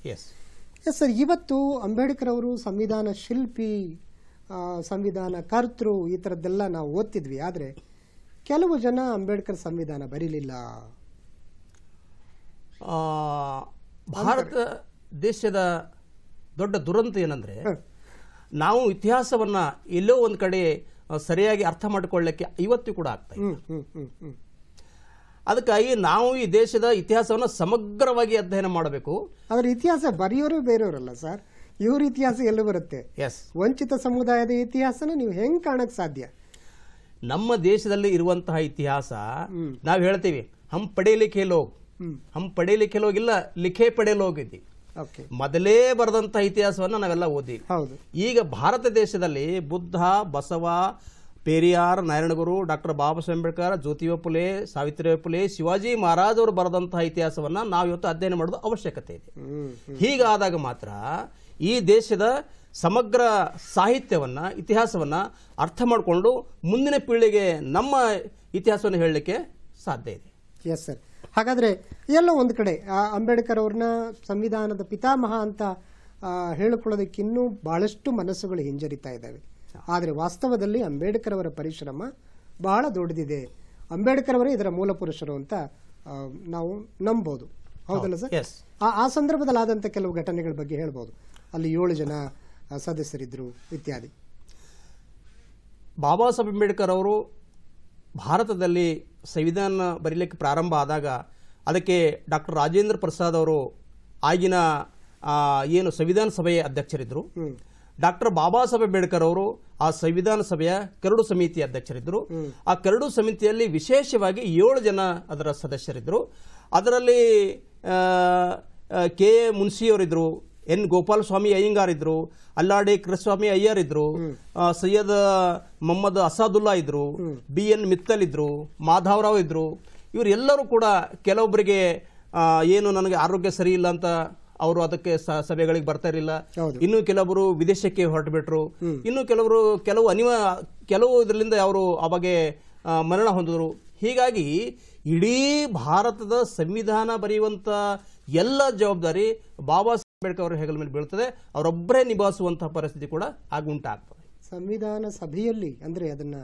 ಎಸ್ ಸರ್ ಇವತ್ತು ಅಂಬೇಡ್ಕರ್ ಅವರು ಸಂವಿಧಾನ ಶಿಲ್ಪಿ ಸಂವಿಧಾನ ಕರ್ತೃ ಈ ಥರದ್ದೆಲ್ಲ ನಾವು ಓದ್ತಿದ್ವಿ ಆದರೆ ಕೆಲವು ಜನ ಅಂಬೇಡ್ಕರ್ ಸಂವಿಧಾನ ಬರೀಲಿಲ್ಲ ಭಾರತ ದೇಶದ ದೊಡ್ಡ ದುರಂತ ಏನಂದರೆ ನಾವು ಇತಿಹಾಸವನ್ನು ಎಲ್ಲೋ ಒಂದು ಕಡೆ ಸರಿಯಾಗಿ ಅರ್ಥ ಮಾಡಿಕೊಳ್ಳಕ್ಕೆ ಇವತ್ತು ಕೂಡ ಆಗ್ತಾ ಇದೆ ಅದಕ್ಕಾಗಿ ನಾವು ಈ ದೇಶದ ಇತಿಹಾಸವನ್ನು ಸಮಗ್ರವಾಗಿ ಅಧ್ಯಯನ ಮಾಡಬೇಕು ಅದರ ಇತಿಹಾಸ ಬರೆಯೋರು ಬೇರೆಯವರಲ್ಲ ಸರ್ ಇವ್ರ ಇತಿಹಾಸ ಎಲ್ಲೂ ಬರುತ್ತೆ ಎಸ್ ವಂಚಿತ ಸಮುದಾಯದ ಇತಿಹಾಸನ ನೀವು ಹೆಂಗೆ ಕಾಣಕ್ಕೆ ಸಾಧ್ಯ ನಮ್ಮ ದೇಶದಲ್ಲಿ ಇರುವಂತಹ ಇತಿಹಾಸ ನಾವು ಹೇಳ್ತೀವಿ ಹಮ್ ಪಡೆಯಲಿಕ್ಕೆ ಲೋಗ್ ಹಮ್ ಪಡೀಲಿಕ್ಕೆ ಲೋಗಿಲ್ಲ ಲಿಖೆ ಓಕೆ ಮೊದಲೇ ಬರೆದಂತಹ ಇತಿಹಾಸವನ್ನು ನಾವೆಲ್ಲ ಓದಿ ಹೌದು ಈಗ ಭಾರತ ದೇಶದಲ್ಲಿ ಬುದ್ಧ ಬಸವ ಪೆರಿಯಾರ್ ನಾರಾಯಣಗುರು ಡಾಕ್ಟರ್ ಬಾಬಾ ಸಾಹೇಬ್ ಅಂಬೇಡ್ಕರ್ ಜ್ಯೋತಿ ಪುಲೆ ಸಾವಿತ್ರಿ ಪುಲೆ ಶಿವಾಜಿ ಮಹಾರಾಜ್ ಅವರು ಬರೆದಂತಹ ಇತಿಹಾಸವನ್ನ ನಾವು ಇವತ್ತು ಅಧ್ಯಯನ ಮಾಡೋದು ಅವಶ್ಯಕತೆ ಇದೆ ಹೀಗಾದಾಗ ಮಾತ್ರ ಈ ದೇಶದ ಸಮಗ್ರ ಸಾಹಿತ್ಯವನ್ನು ಇತಿಹಾಸವನ್ನು ಅರ್ಥ ಮಾಡಿಕೊಂಡು ಮುಂದಿನ ಪೀಳಿಗೆ ನಮ್ಮ ಇತಿಹಾಸವನ್ನು ಹೇಳಲಿಕ್ಕೆ ಸಾಧ್ಯ ಇದೆ ಎಸ್ ಸರ್ ಹಾಗಾದರೆ ಎಲ್ಲೋ ಒಂದು ಕಡೆ ಅಂಬೇಡ್ಕರ್ ಅವ್ರನ್ನ ಸಂವಿಧಾನದ ಪಿತಾಮಹ ಅಂತ ಹೇಳಿಕೊಳ್ಳೋದಕ್ಕಿನ್ನೂ ಭಾಳಷ್ಟು ಮನಸ್ಸುಗಳು ಹಿಂಜರಿತಾ ಇದ್ದಾವೆ ಆದರೆ ವಾಸ್ತವದಲ್ಲಿ ಅಂಬೇಡ್ಕರ್ ಅವರ ಪರಿಶ್ರಮ ಬಹಳ ದೊಡ್ಡದಿದೆ ಅಂಬೇಡ್ಕರ್ ಅವರೇ ಇದರ ಮೂಲ ಪುರುಷರು ಅಂತ ನಾವು ನಂಬೋದು ಹೌದಲ್ಲ ಸರ್ ಆ ಸಂದರ್ಭದಲ್ಲಿ ಆದಂಥ ಕೆಲವು ಘಟನೆಗಳ ಬಗ್ಗೆ ಹೇಳ್ಬೋದು ಅಲ್ಲಿ ಏಳು ಜನ ಸದಸ್ಯರಿದ್ದರು ಇತ್ಯಾದಿ ಬಾಬಾ ಸಾಹೇಬ್ ಅಂಬೇಡ್ಕರ್ ಅವರು ಭಾರತದಲ್ಲಿ ಸಂವಿಧಾನ ಬರೀಲಿಕ್ಕೆ ಪ್ರಾರಂಭ ಆದಾಗ ಅದಕ್ಕೆ ಡಾಕ್ಟರ್ ರಾಜೇಂದ್ರ ಪ್ರಸಾದ್ ಅವರು ಆಗಿನ ಏನು ಸಂವಿಧಾನ ಸಭೆಯ ಅಧ್ಯಕ್ಷರಿದ್ದರು ಡಾಕ್ಟರ್ ಬಾಬಾ ಸಾಹೇಬ್ ಅಂಬೇಡ್ಕರ್ ಅವರು ಆ ಸಂವಿಧಾನ ಸಭೆಯ ಕರಡು ಸಮಿತಿ ಅಧ್ಯಕ್ಷರಿದ್ದರು ಆ ಕರಡು ಸಮಿತಿಯಲ್ಲಿ ವಿಶೇಷವಾಗಿ ಏಳು ಜನ ಅದರ ಸದಸ್ಯರಿದ್ದರು ಅದರಲ್ಲಿ ಕೆ ಎ ಮುನ್ಸಿಯವರಿದ್ದರು ಎನ್ ಗೋಪಾಲಸ್ವಾಮಿ ಅಯ್ಯಂಗಾರ್ ಇದ್ದರು ಅಲ್ಲಾಡಿ ಕೃಷ್ಣಸ್ವಾಮಿ ಅಯ್ಯರ್ ಇದ್ರು ಸೈಯದ್ ಮೊಹಮ್ಮದ್ ಅಸಾದುಲ್ಲಾ ಇದ್ದರು ಬಿ ಎನ್ ಮಿತ್ತಲ್ ಇದ್ದರು ಮಾಧವರಾವ್ ಇದ್ದರು ಇವರೆಲ್ಲರೂ ಕೂಡ ಕೆಲವೊಬ್ಬರಿಗೆ ಏನು ನನಗೆ ಆರೋಗ್ಯ ಸರಿ ಇಲ್ಲ ಅಂತ ಅವರು ಅದಕ್ಕೆ ಸಭೆಗಳಿಗೆ ಬರ್ತಾ ಇರಲಿಲ್ಲ ಇನ್ನು ಕೆಲವರು ವಿದೇಶಕ್ಕೆ ಹೊರಟು ಬಿಟ್ರು ಇನ್ನು ಕೆಲವರು ಕೆಲವು ಅನಿವ ಕೆಲವು ಇದರಿಂದ ಅವರು ಅವಾಗೆ ಮರಣ ಹೊಂದಿದ್ರು ಹೀಗಾಗಿ ಇಡೀ ಭಾರತದ ಸಂವಿಧಾನ ಬರೆಯುವಂತ ಎಲ್ಲ ಜವಾಬ್ದಾರಿ ಬಾಬಾ ಸಾಹೇಬ್ ಅಂಬೇಡ್ಕರ್ ಅವರ ಹೆಗಲ ಮೇಲೆ ಬೀಳ್ತದೆ ಅವರೊಬ್ಬರೇ ನಿಭಾಯಿಸುವಂತಹ ಪರಿಸ್ಥಿತಿ ಕೂಡ ಆಗುಂಟಾಗ್ತದೆ ಸಂವಿಧಾನ ಸಭೆಯಲ್ಲಿ ಅಂದರೆ ಅದನ್ನ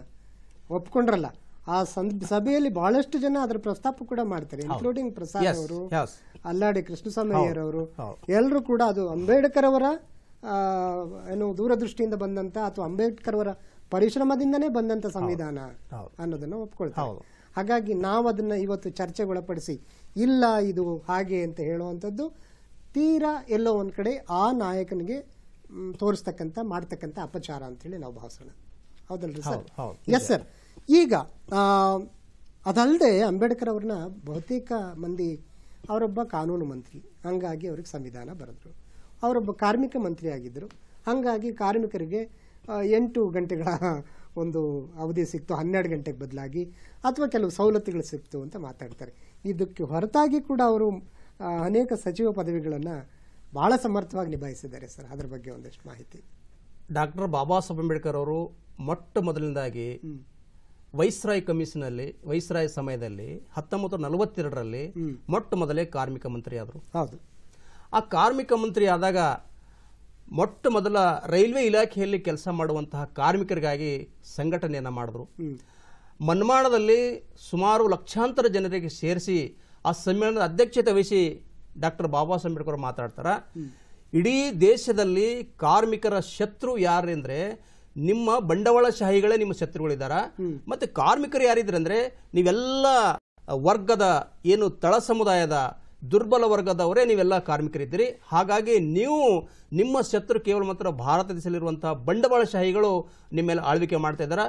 ಒಪ್ಕೊಂಡ್ರಲ್ಲ ಆ ಸಭೆಯಲ್ಲಿ ಬಹಳಷ್ಟು ಜನ ಅದರ ಪ್ರಸ್ತಾಪ ಕೂಡ ಮಾಡ್ತಾರೆ ಇನ್ಕ್ಲೂಡಿಂಗ್ ಪ್ರಸಾದ್ ಅವರು ಅಲ್ಲಾಡಿ ಕೃಷ್ಣಸ್ವಾಮಿ ಅವರು ಎಲ್ಲರೂ ಕೂಡ ಅದು ಅಂಬೇಡ್ಕರ್ ಅವರ ಏನು ದೂರದೃಷ್ಟಿಯಿಂದ ಬಂದಂತ ಅಥವಾ ಅಂಬೇಡ್ಕರ್ ಅವರ ಪರಿಶ್ರಮದಿಂದನೇ ಬಂದಂತ ಸಂವಿಧಾನ ಅನ್ನೋದನ್ನ ಒಪ್ಕೊಳ್ತಾರೆ ಹಾಗಾಗಿ ನಾವು ಅದನ್ನ ಇವತ್ತು ಚರ್ಚೆಗೊಳಪಡಿಸಿ ಇಲ್ಲ ಇದು ಹಾಗೆ ಅಂತ ಹೇಳುವಂಥದ್ದು ತೀರಾ ಎಲ್ಲೋ ಒಂದು ಕಡೆ ಆ ನಾಯಕನಿಗೆ ತೋರಿಸ್ತಕ್ಕಂಥ ಮಾಡ್ತಕ್ಕಂಥ ಅಪಚಾರ ಅಂತ ಹೇಳಿ ನಾವು ಭಾವಿಸೋಣ ಹೌದಲ್ರಿ ಸರ್ ಎಸ್ ಸರ್ ಈಗ ಅದಲ್ಲದೆ ಅಂಬೇಡ್ಕರ್ ಅವ್ರನ್ನ ಬಹುತೇಕ ಮಂದಿ ಅವರೊಬ್ಬ ಕಾನೂನು ಮಂತ್ರಿ ಹಂಗಾಗಿ ಅವ್ರಿಗೆ ಸಂವಿಧಾನ ಬರೆದರು ಅವರೊಬ್ಬ ಕಾರ್ಮಿಕ ಮಂತ್ರಿ ಆಗಿದ್ದರು ಹಂಗಾಗಿ ಕಾರ್ಮಿಕರಿಗೆ ಎಂಟು ಗಂಟೆಗಳ ಒಂದು ಅವಧಿ ಸಿಕ್ತು ಹನ್ನೆರಡು ಗಂಟೆಗೆ ಬದಲಾಗಿ ಅಥವಾ ಕೆಲವು ಸವಲತ್ತುಗಳು ಸಿಕ್ತು ಅಂತ ಮಾತಾಡ್ತಾರೆ ಇದಕ್ಕೆ ಹೊರತಾಗಿ ಕೂಡ ಅವರು ಅನೇಕ ಸಚಿವ ಪದವಿಗಳನ್ನು ಭಾಳ ಸಮರ್ಥವಾಗಿ ನಿಭಾಯಿಸಿದ್ದಾರೆ ಸರ್ ಅದರ ಬಗ್ಗೆ ಒಂದಷ್ಟು ಮಾಹಿತಿ ಡಾಕ್ಟರ್ ಬಾಬಾ ಸಾಹೇಬ್ ಅಂಬೇಡ್ಕರ್ ಅವರು ಮೊಟ್ಟ ಮೊದಲನೇದಾಗಿ ವೈಸ್ರಾಯ್ ಕಮಿಷನಲ್ಲಿ ವೈಸ್ರಾಯ್ ಸಮಯದಲ್ಲಿ ಹತ್ತೊಂಬತ್ತು ನಲವತ್ತೆರಡರಲ್ಲಿ ಮೊಟ್ಟ ಮೊದಲೇ ಕಾರ್ಮಿಕ ಮಂತ್ರಿ ಆದರು ಹೌದು ಆ ಕಾರ್ಮಿಕ ಮಂತ್ರಿ ಆದಾಗ ಮೊಟ್ಟ ಮೊದಲ ರೈಲ್ವೆ ಇಲಾಖೆಯಲ್ಲಿ ಕೆಲಸ ಮಾಡುವಂತಹ ಕಾರ್ಮಿಕರಿಗಾಗಿ ಸಂಘಟನೆಯನ್ನು ಮಾಡಿದ್ರು ಮನ್ಮಾಡದಲ್ಲಿ ಸುಮಾರು ಲಕ್ಷಾಂತರ ಜನರಿಗೆ ಸೇರಿಸಿ ಆ ಸಮ್ಮೇಳನದ ಅಧ್ಯಕ್ಷತೆ ವಹಿಸಿ ಡಾಕ್ಟರ್ ಬಾಬಾ ಸಾಹೇಬ್ ಮಾತಾಡ್ತಾರೆ ಇಡೀ ದೇಶದಲ್ಲಿ ಕಾರ್ಮಿಕರ ಶತ್ರು ಯಾರೆಂದರೆ ನಿಮ್ಮ ಬಂಡವಾಳಶಾಹಿಗಳೇ ನಿಮ್ಮ ಶತ್ರುಗಳಿದ್ದಾರ ಮತ್ತೆ ಕಾರ್ಮಿಕರು ಯಾರಿದ್ರಂದ್ರೆ ಅಂದ್ರೆ ನೀವೆಲ್ಲ ವರ್ಗದ ಏನು ತಳ ಸಮುದಾಯದ ದುರ್ಬಲ ವರ್ಗದವರೇ ನೀವೆಲ್ಲ ಕಾರ್ಮಿಕರಿದ್ದೀರಿ ಹಾಗಾಗಿ ನೀವು ನಿಮ್ಮ ಶತ್ರು ಕೇವಲ ಮಾತ್ರ ಭಾರತ ದೇಶದಲ್ಲಿರುವಂತಹ ಬಂಡವಾಳಶಾಹಿಗಳು ನಿಮ್ಮ ಮೇಲೆ ಆಳ್ವಿಕೆ ಮಾಡ್ತಾ ಇದ್ದಾರೆ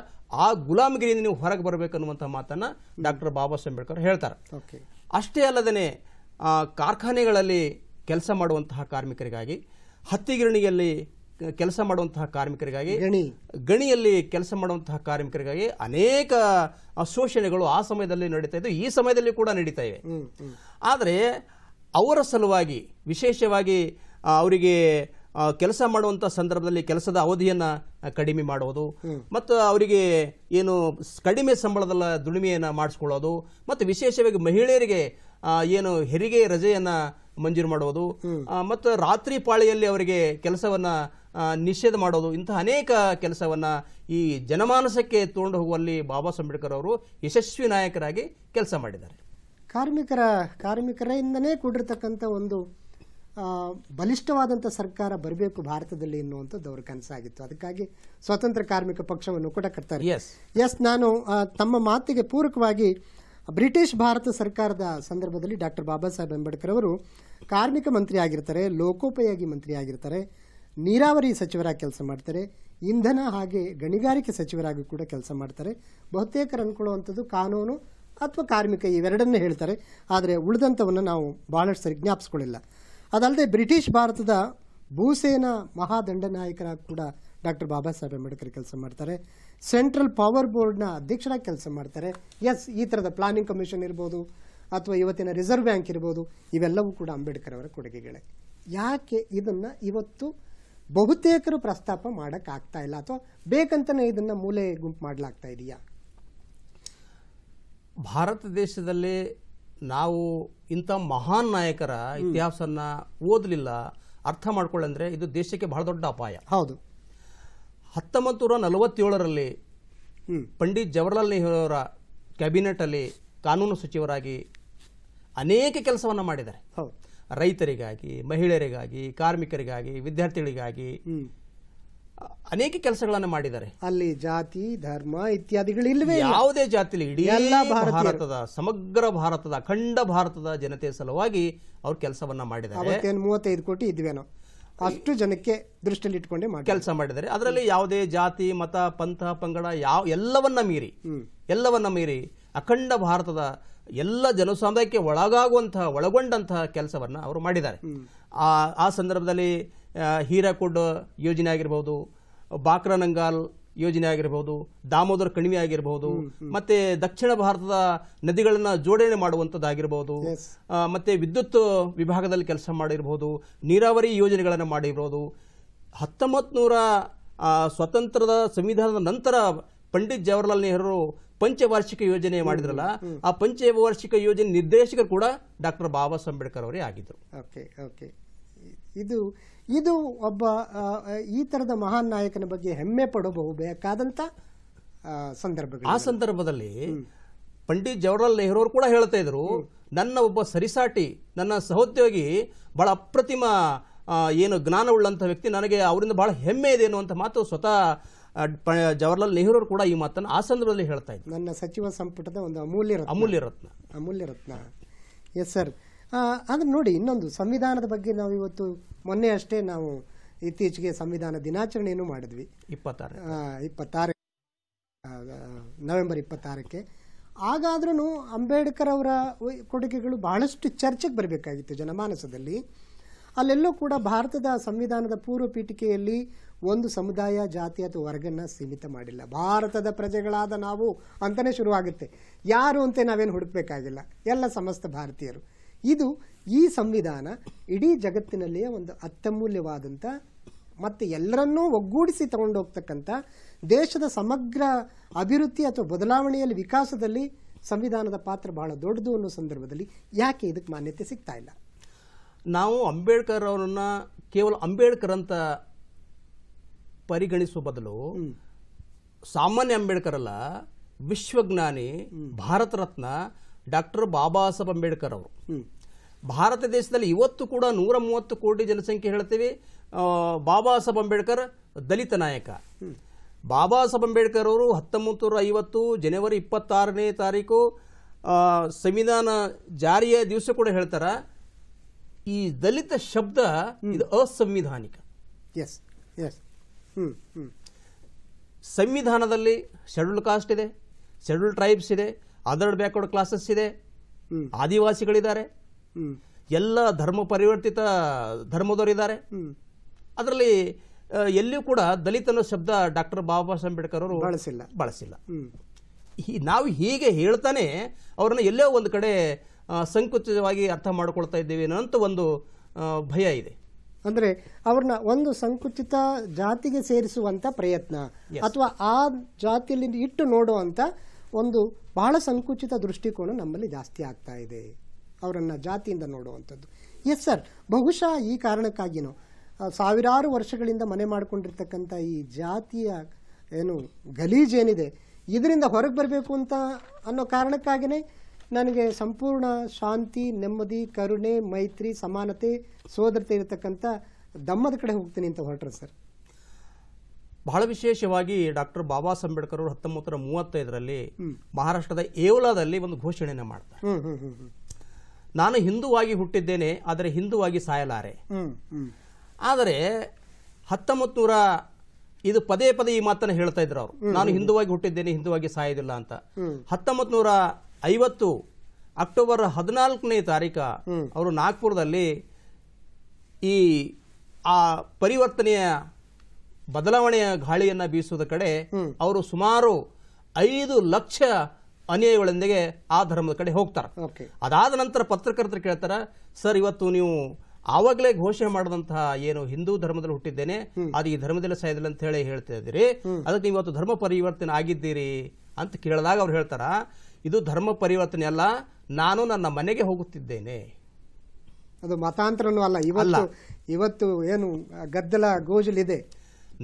ಆ ಗುಲಾಮಗಿರಿಯಿಂದ ನೀವು ಹೊರಗೆ ಅನ್ನುವಂತಹ ಮಾತನ್ನ ಡಾಕ್ಟರ್ ಬಾಬಾ ಅಂಬೇಡ್ಕರ್ ಹೇಳ್ತಾರೆ ಅಷ್ಟೇ ಅಲ್ಲದೇ ಕಾರ್ಖಾನೆಗಳಲ್ಲಿ ಕೆಲಸ ಮಾಡುವಂತಹ ಕಾರ್ಮಿಕರಿಗಾಗಿ ಹತ್ತಿಗಿರಣಿಯಲ್ಲಿ ಕೆಲಸ ಮಾಡುವಂತಹ ಕಾರ್ಮಿಕರಿಗಾಗಿ ಗಣಿಯಲ್ಲಿ ಕೆಲಸ ಮಾಡುವಂತಹ ಕಾರ್ಮಿಕರಿಗಾಗಿ ಅನೇಕ ಶೋಷಣೆಗಳು ಆ ಸಮಯದಲ್ಲಿ ನಡೀತಾ ಇದ್ದು ಈ ಸಮಯದಲ್ಲಿ ಕೂಡ ನಡೀತಾ ಇವೆ ಆದರೆ ಅವರ ಸಲುವಾಗಿ ವಿಶೇಷವಾಗಿ ಅವರಿಗೆ ಕೆಲಸ ಮಾಡುವಂಥ ಸಂದರ್ಭದಲ್ಲಿ ಕೆಲಸದ ಅವಧಿಯನ್ನು ಕಡಿಮೆ ಮಾಡುವುದು ಮತ್ತು ಅವರಿಗೆ ಏನು ಕಡಿಮೆ ಸಂಬಳದಲ್ಲ ದುಡಿಮೆಯನ್ನು ಮಾಡಿಸ್ಕೊಳ್ಳೋದು ಮತ್ತು ವಿಶೇಷವಾಗಿ ಮಹಿಳೆಯರಿಗೆ ಏನು ಹೆರಿಗೆ ರಜೆಯನ್ನು ಮಂಜೂರು ಮಾಡುವುದು ಮತ್ತು ರಾತ್ರಿ ಪಾಳಿಯಲ್ಲಿ ಅವರಿಗೆ ಕೆಲಸವನ್ನು ನಿಷೇಧ ಮಾಡೋದು ಇಂತಹ ಅನೇಕ ಕೆಲಸವನ್ನು ಈ ಜನಮಾನಸಕ್ಕೆ ತಗೊಂಡು ಹೋಗುವಲ್ಲಿ ಬಾಬಾ ಸಾಹೇಬ್ ಅವರು ಯಶಸ್ವಿ ನಾಯಕರಾಗಿ ಕೆಲಸ ಮಾಡಿದ್ದಾರೆ ಕಾರ್ಮಿಕರ ಕಾರ್ಮಿಕರಿಂದನೇ ಕೂಡಿರ್ತಕ್ಕಂಥ ಒಂದು ಬಲಿಷ್ಠವಾದಂಥ ಸರ್ಕಾರ ಬರಬೇಕು ಭಾರತದಲ್ಲಿ ಎನ್ನುವಂಥದ್ದು ಅವ್ರ ಕನಸಾಗಿತ್ತು ಅದಕ್ಕಾಗಿ ಸ್ವತಂತ್ರ ಕಾರ್ಮಿಕ ಪಕ್ಷವನ್ನು ಕೂಡ ಕಟ್ತಾರೆ ಎಸ್ ಎಸ್ ನಾನು ತಮ್ಮ ಮಾತಿಗೆ ಪೂರಕವಾಗಿ ಬ್ರಿಟಿಷ್ ಭಾರತ ಸರ್ಕಾರದ ಸಂದರ್ಭದಲ್ಲಿ ಡಾಕ್ಟರ್ ಬಾಬಾ ಸಾಹೇಬ್ ಅಂಬೇಡ್ಕರ್ ಅವರು ಕಾರ್ಮಿಕ ಮಂತ್ರಿ ಆಗಿರ್ತಾರೆ ಲೋಕೋಪಯೋಗಿ ಮಂತ್ರಿ ಆಗಿರ್ತಾರೆ ನೀರಾವರಿ ಸಚಿವರಾಗಿ ಕೆಲಸ ಮಾಡ್ತಾರೆ ಇಂಧನ ಹಾಗೆ ಗಣಿಗಾರಿಕೆ ಸಚಿವರಾಗಿ ಕೂಡ ಕೆಲಸ ಮಾಡ್ತಾರೆ ಬಹುತೇಕರು ಅಂದ್ಕೊಳ್ಳುವಂಥದ್ದು ಕಾನೂನು ಅಥವಾ ಕಾರ್ಮಿಕ ಇವೆರಡನ್ನೇ ಹೇಳ್ತಾರೆ ಆದರೆ ಉಳಿದಂಥವನ್ನು ನಾವು ಭಾಳಷ್ಟು ಸರಿ ಜ್ಞಾಪಿಸ್ಕೊಳ್ಳಿಲ್ಲ ಅದಲ್ಲದೆ ಬ್ರಿಟಿಷ್ ಭಾರತದ ಭೂಸೇನಾ ನಾಯಕರಾಗಿ ಕೂಡ ಡಾಕ್ಟರ್ ಬಾಬಾ ಸಾಹೇಬ್ ಅಂಬೇಡ್ಕರ್ ಕೆಲಸ ಮಾಡ್ತಾರೆ ಸೆಂಟ್ರಲ್ ಪವರ್ ಬೋರ್ಡ್ನ ಅಧ್ಯಕ್ಷರಾಗಿ ಕೆಲಸ ಮಾಡ್ತಾರೆ ಎಸ್ ಈ ಥರದ ಪ್ಲಾನಿಂಗ್ ಕಮಿಷನ್ ಇರ್ಬೋದು ಅಥವಾ ಇವತ್ತಿನ ರಿಸರ್ವ್ ಬ್ಯಾಂಕ್ ಇರ್ಬೋದು ಇವೆಲ್ಲವೂ ಕೂಡ ಅಂಬೇಡ್ಕರ್ ಅವರ ಕೊಡುಗೆಗಳೇ ಯಾಕೆ ಇದನ್ನು ಇವತ್ತು ಬಹುತೇಕರು ಪ್ರಸ್ತಾಪ ಮಾಡೋಕ್ಕಾಗ್ತಾ ಇಲ್ಲ ಅಥವಾ ಬೇಕಂತನೇ ಇದನ್ನು ಮೂಲೆ ಗುಂಪು ಮಾಡಲಾಗ್ತಾ ಇದೆಯಾ ಭಾರತ ದೇಶದಲ್ಲಿ ನಾವು ಇಂಥ ಮಹಾನ್ ನಾಯಕರ ಇತಿಹಾಸನ್ನ ಓದಲಿಲ್ಲ ಅರ್ಥ ಮಾಡ್ಕೊಳ್ಳಂದ್ರೆ ಇದು ದೇಶಕ್ಕೆ ಬಹಳ ದೊಡ್ಡ ಅಪಾಯ ಹೌದು ಹತ್ತೊಂಬತ್ತು ನೂರ ನಲವತ್ತೇಳರಲ್ಲಿ ಪಂಡಿತ್ ಜವಾಹರ್ಲಾಲ್ ನೆಹರು ಅವರ ಕ್ಯಾಬಿನೆಟ್ ಅಲ್ಲಿ ಕಾನೂನು ಸಚಿವರಾಗಿ ಅನೇಕ ಕೆಲಸವನ್ನು ಮಾಡಿದ್ದಾರೆ ರೈತರಿಗಾಗಿ ಮಹಿಳೆಯರಿಗಾಗಿ ಕಾರ್ಮಿಕರಿಗಾಗಿ ವಿದ್ಯಾರ್ಥಿಗಳಿಗಾಗಿ ಅನೇಕ ಕೆಲಸಗಳನ್ನು ಮಾಡಿದ್ದಾರೆ ಅಲ್ಲಿ ಜಾತಿ ಧರ್ಮ ಇತ್ಯಾದಿಗಳು ಇಲ್ಲವೇ ಯಾವುದೇ ಜಾತಿಲಿ ಇಡೀ ಭಾರತದ ಸಮಗ್ರ ಭಾರತದ ಅಖಂಡ ಭಾರತದ ಜನತೆಯ ಸಲುವಾಗಿ ಅವ್ರು ಕೆಲಸವನ್ನ ಮಾಡಿದ್ದಾರೆ ಮೂವತ್ತೈದು ಕೋಟಿ ಇದ್ವೇನೋ ಅಷ್ಟು ಜನಕ್ಕೆ ದೃಷ್ಟಿಯಲ್ಲಿ ಇಟ್ಕೊಂಡೆ ಕೆಲಸ ಮಾಡಿದ್ದಾರೆ ಅದರಲ್ಲಿ ಯಾವುದೇ ಜಾತಿ ಮತ ಪಂಥ ಪಂಗಡ ಯಾವ ಎಲ್ಲವನ್ನ ಮೀರಿ ಎಲ್ಲವನ್ನ ಮೀರಿ ಅಖಂಡ ಭಾರತದ ಎಲ್ಲ ಜನಸಮುದಾಯಕ್ಕೆ ಒಳಗಾಗುವಂತಹ ಒಳಗೊಂಡಂತಹ ಕೆಲಸವನ್ನು ಅವರು ಮಾಡಿದ್ದಾರೆ ಆ ಆ ಸಂದರ್ಭದಲ್ಲಿ ಹೀರಾಕೋಡ್ ಯೋಜನೆ ಆಗಿರ್ಬೋದು ಬಾಕ್ರನಂಗಾಲ್ ಯೋಜನೆ ಆಗಿರ್ಬೋದು ದಾಮೋದರ ಕಣಿವೆ ಆಗಿರ್ಬೋದು ಮತ್ತೆ ದಕ್ಷಿಣ ಭಾರತದ ನದಿಗಳನ್ನು ಜೋಡಣೆ ಮಾಡುವಂಥದ್ದಾಗಿರ್ಬೋದು ಮತ್ತೆ ವಿದ್ಯುತ್ ವಿಭಾಗದಲ್ಲಿ ಕೆಲಸ ಮಾಡಿರ್ಬೋದು ನೀರಾವರಿ ಯೋಜನೆಗಳನ್ನು ಮಾಡಿರ್ಬೋದು ಹತ್ತೊಂಬತ್ತು ನೂರ ಸ್ವಾತಂತ್ರ್ಯದ ಸಂವಿಧಾನದ ನಂತರ ಪಂಡಿತ್ ಜವಾಹರ್ಲಾಲ್ ನೆಹರು ಪಂಚವಾರ್ಷಿಕ ಯೋಜನೆ ಮಾಡಿದ್ರಲ್ಲ ಆ ಪಂಚವಾರ್ಷಿಕ ಯೋಜನೆ ನಿರ್ದೇಶಕರು ಕೂಡ ಡಾಕ್ಟರ್ ಬಾಬಾ ಅಂಬೇಡ್ಕರ್ ಅವರೇ ಆಗಿದ್ದರು ಓಕೆ ಓಕೆ ಇದು ಇದು ಒಬ್ಬ ಈ ಥರದ ಮಹಾನ್ ನಾಯಕನ ಬಗ್ಗೆ ಹೆಮ್ಮೆ ಬೇಕಾದಂಥ ಸಂದರ್ಭಗಳು ಆ ಸಂದರ್ಭದಲ್ಲಿ ಪಂಡಿತ್ ಜವಾಹರ್ಲಾಲ್ ನೆಹರು ಅವರು ಕೂಡ ಹೇಳ್ತಾ ಇದ್ರು ನನ್ನ ಒಬ್ಬ ಸರಿಸಾಟಿ ನನ್ನ ಸಹೋದ್ಯೋಗಿ ಬಹಳ ಅಪ್ರತಿಮ ಏನು ಜ್ಞಾನವುಳ್ಳಂಥ ವ್ಯಕ್ತಿ ನನಗೆ ಅವರಿಂದ ಬಹಳ ಹೆಮ್ಮೆ ಇದೆ ಅನ್ನುವಂಥ ಮಾತು ಸ್ವತಃ ಜವಾಹರ್ಲಾಲ್ ನೆಹರು ಕೂಡ ಈ ಮಾತನ್ನು ಆ ಸಂದರ್ಭದಲ್ಲಿ ಹೇಳ್ತಾ ಇದ್ದರು ನನ್ನ ಸಚಿವ ಸಂಪುಟದ ಒಂದು ಅಮೂಲ್ಯ ಅಮೂಲ್ಯ ರತ್ನ ಅಮೂಲ್ಯ ರತ್ನ ಎಸ್ ಸರ್ ಆದರೆ ನೋಡಿ ಇನ್ನೊಂದು ಸಂವಿಧಾನದ ಬಗ್ಗೆ ನಾವು ಇವತ್ತು ಮೊನ್ನೆ ಅಷ್ಟೇ ನಾವು ಇತ್ತೀಚೆಗೆ ಸಂವಿಧಾನ ದಿನಾಚರಣೆಯನ್ನು ಮಾಡಿದ್ವಿ ಇಪ್ಪತ್ತಾರು ಇಪ್ಪತ್ತಾರು ನವೆಂಬರ್ ಇಪ್ಪತ್ತಾರಕ್ಕೆ ಆಗಾದ್ರೂ ಅಂಬೇಡ್ಕರ್ ಅವರ ಕೊಡುಗೆಗಳು ಬಹಳಷ್ಟು ಚರ್ಚೆಗೆ ಬರಬೇಕಾಗಿತ್ತು ಜನಮಾನಸದಲ್ಲಿ ಅಲ್ಲೆಲ್ಲೂ ಕೂಡ ಭಾರತದ ಸಂವಿಧಾನದ ಪೂರ್ವ ಪೀಠಿಕೆಯಲ್ಲಿ ಒಂದು ಸಮುದಾಯ ಜಾತಿ ಅಥವಾ ವರ್ಗನ ಸೀಮಿತ ಮಾಡಿಲ್ಲ ಭಾರತದ ಪ್ರಜೆಗಳಾದ ನಾವು ಅಂತಲೇ ಶುರುವಾಗುತ್ತೆ ಯಾರು ಅಂತ ನಾವೇನು ಹುಡುಕಬೇಕಾಗಿಲ್ಲ ಎಲ್ಲ ಸಮಸ್ತ ಭಾರತೀಯರು ಇದು ಈ ಸಂವಿಧಾನ ಇಡೀ ಜಗತ್ತಿನಲ್ಲಿಯೇ ಒಂದು ಅತ್ಯಮೂಲ್ಯವಾದಂಥ ಮತ್ತು ಎಲ್ಲರನ್ನೂ ಒಗ್ಗೂಡಿಸಿ ತಗೊಂಡು ಹೋಗ್ತಕ್ಕಂಥ ದೇಶದ ಸಮಗ್ರ ಅಭಿವೃದ್ಧಿ ಅಥವಾ ಬದಲಾವಣೆಯಲ್ಲಿ ವಿಕಾಸದಲ್ಲಿ ಸಂವಿಧಾನದ ಪಾತ್ರ ಬಹಳ ದೊಡ್ಡದು ಅನ್ನೋ ಸಂದರ್ಭದಲ್ಲಿ ಯಾಕೆ ಇದಕ್ಕೆ ಮಾನ್ಯತೆ ಸಿಗ್ತಾ ಇಲ್ಲ ನಾವು ಅಂಬೇಡ್ಕರ್ ಅವರನ್ನ ಕೇವಲ ಅಂಬೇಡ್ಕರ್ ಅಂತ ಪರಿಗಣಿಸುವ ಬದಲು ಸಾಮಾನ್ಯ ಅಂಬೇಡ್ಕರ್ ಅಲ್ಲ ವಿಶ್ವಜ್ಞಾನಿ ಭಾರತ ರತ್ನ ಡಾಕ್ಟರ್ ಬಾಬಾ ಸಾಹೇಬ್ ಅಂಬೇಡ್ಕರ್ ಅವರು ಭಾರತ ದೇಶದಲ್ಲಿ ಇವತ್ತು ಕೂಡ ನೂರ ಮೂವತ್ತು ಕೋಟಿ ಜನಸಂಖ್ಯೆ ಹೇಳ್ತೀವಿ ಬಾಬಾ ಸಾಹೇಬ್ ಅಂಬೇಡ್ಕರ್ ದಲಿತ ನಾಯಕ ಬಾಬಾ ಸಾಹೇಬ್ ಅಂಬೇಡ್ಕರ್ ಅವರು ಹತ್ತೊಂಬತ್ತು ಐವತ್ತು ಜನವರಿ ಇಪ್ಪತ್ತಾರನೇ ತಾರೀಕು ಸಂವಿಧಾನ ಜಾರಿಯ ದಿವಸ ಕೂಡ ಹೇಳ್ತಾರೆ ಈ ದಲಿತ ಶಬ್ದ ಇದು ಅಸಂವಿಧಾನಿಕ ಎಸ್ ಎಸ್ ಸಂವಿಧಾನದಲ್ಲಿ ಶೆಡ್ಯೂಲ್ ಕಾಸ್ಟ್ ಇದೆ ಶೆಡ್ಯೂಲ್ ಟ್ರೈಬ್ಸ್ ಇದೆ ಅದರ್ಡ್ ಬ್ಯಾಕ್ವರ್ಡ್ ಕ್ಲಾಸಸ್ ಇದೆ ಆದಿವಾಸಿಗಳಿದ್ದಾರೆ ಎಲ್ಲ ಧರ್ಮ ಪರಿವರ್ತಿತ ಧರ್ಮದವರಿದ್ದಾರೆ ಅದರಲ್ಲಿ ಎಲ್ಲಿಯೂ ಕೂಡ ದಲಿತನ ಶಬ್ದ ಡಾಕ್ಟರ್ ಬಾಬಾ ಸಾಹೇಬ್ ಅಂಬೇಡ್ಕರ್ ಅವರು ಬಳಸಿಲ್ಲ ಬಳಸಿಲ್ಲ ನಾವು ಹೀಗೆ ಹೇಳ್ತಾನೆ ಅವ್ರನ್ನ ಎಲ್ಲೋ ಒಂದು ಕಡೆ ಸಂಕುಚಿತವಾಗಿ ಅರ್ಥ ಮಾಡಿಕೊಳ್ತಾ ಇದ್ದೇವೆ ಅನ್ನೋ ಒಂದು ಭಯ ಇದೆ ಅಂದರೆ ಅವ್ರನ್ನ ಒಂದು ಸಂಕುಚಿತ ಜಾತಿಗೆ ಸೇರಿಸುವಂಥ ಪ್ರಯತ್ನ ಅಥವಾ ಆ ಜಾತಿಯಲ್ಲಿ ಇಟ್ಟು ನೋಡುವಂಥ ಒಂದು ಬಹಳ ಸಂಕುಚಿತ ದೃಷ್ಟಿಕೋನ ನಮ್ಮಲ್ಲಿ ಜಾಸ್ತಿ ಆಗ್ತಾ ಇದೆ ಅವರನ್ನು ಜಾತಿಯಿಂದ ನೋಡುವಂಥದ್ದು ಎಸ್ ಸರ್ ಬಹುಶಃ ಈ ಕಾರಣಕ್ಕಾಗಿಯೂ ಸಾವಿರಾರು ವರ್ಷಗಳಿಂದ ಮನೆ ಮಾಡಿಕೊಂಡಿರ್ತಕ್ಕಂಥ ಈ ಜಾತಿಯ ಏನು ಗಲೀಜೇನಿದೆ ಇದರಿಂದ ಹೊರಗೆ ಬರಬೇಕು ಅಂತ ಅನ್ನೋ ಕಾರಣಕ್ಕಾಗಿಯೇ ನನಗೆ ಸಂಪೂರ್ಣ ಶಾಂತಿ ನೆಮ್ಮದಿ ಕರುಣೆ ಮೈತ್ರಿ ಸಮಾನತೆ ಸೋದರತೆ ಇರತಕ್ಕಂಥ ದಮ್ಮದ ಕಡೆ ಹೋಗ್ತೀನಿ ಅಂತ ಹೊರಟ್ರೆ ಸರ್ ಬಹಳ ವಿಶೇಷವಾಗಿ ಡಾಕ್ಟರ್ ಬಾಬಾ ಅಂಬೇಡ್ಕರ್ ಅವರು ಹತ್ತೊಂಬತ್ನೂರ ಮೂವತ್ತೈದರಲ್ಲಿ ಮಹಾರಾಷ್ಟ್ರದ ಏವಲಾದಲ್ಲಿ ಒಂದು ಘೋಷಣೆಯನ್ನು ಮಾಡ್ತಾರೆ ನಾನು ಹಿಂದೂವಾಗಿ ಹುಟ್ಟಿದ್ದೇನೆ ಆದರೆ ಹಿಂದೂವಾಗಿ ಸಾಯಲಾರೆ ಆದರೆ ಹತ್ತೊಂಬತ್ತು ನೂರ ಇದು ಪದೇ ಪದೇ ಈ ಮಾತನ್ನು ಹೇಳ್ತಾ ಇದ್ರು ಅವರು ನಾನು ಹಿಂದೂವಾಗಿ ಹುಟ್ಟಿದ್ದೇನೆ ಹಿಂದುವಾಗಿ ಸಾಯೋದಿಲ್ಲ ಅಂತ ಹತ್ತೊಂಬತ್ತು ನೂರ ಐವತ್ತು ಅಕ್ಟೋಬರ್ ಹದಿನಾಲ್ಕನೇ ತಾರೀಕ ಅವರು ನಾಗ್ಪುರದಲ್ಲಿ ಈ ಆ ಪರಿವರ್ತನೆಯ ಬದಲಾವಣೆಯ ಗಾಳಿಯನ್ನು ಬೀಸುವುದ ಕಡೆ ಅವರು ಸುಮಾರು ಐದು ಲಕ್ಷ ಅನ್ಯಾಯಗಳೊಂದಿಗೆ ಆ ಧರ್ಮದ ಕಡೆ ಹೋಗ್ತಾರೆ ಅದಾದ ನಂತರ ಪತ್ರಕರ್ತರು ಕೇಳ್ತಾರೆ ಸರ್ ಇವತ್ತು ನೀವು ಆವಾಗಲೇ ಘೋಷಣೆ ಮಾಡಿದಂತಹ ಏನು ಹಿಂದೂ ಧರ್ಮದಲ್ಲಿ ಹುಟ್ಟಿದ್ದೇನೆ ಅದು ಈ ಧರ್ಮದಲ್ಲಿ ಸಾಯದಿಲ್ಲ ಅಂತ ಹೇಳಿ ಹೇಳ್ತಾ ಇದ್ದೀರಿ ಅದಕ್ಕೆ ನೀವು ಇವತ್ತು ಧರ್ಮ ಪರಿವರ್ತನೆ ಆಗಿದ್ದೀರಿ ಅಂತ ಕೇಳಿದಾಗ ಅವ್ರು ಹೇಳ್ತಾರ ಇದು ಧರ್ಮ ಪರಿವರ್ತನೆ ಅಲ್ಲ ನಾನು ನನ್ನ ಮನೆಗೆ ಹೋಗುತ್ತಿದ್ದೇನೆ ಅದು ಮತಾಂತರನೂ ಅಲ್ಲ ಇವಲ್ಲ ಇವತ್ತು ಏನು ಗದ್ದಲ ಗೋಜಲಿದೆ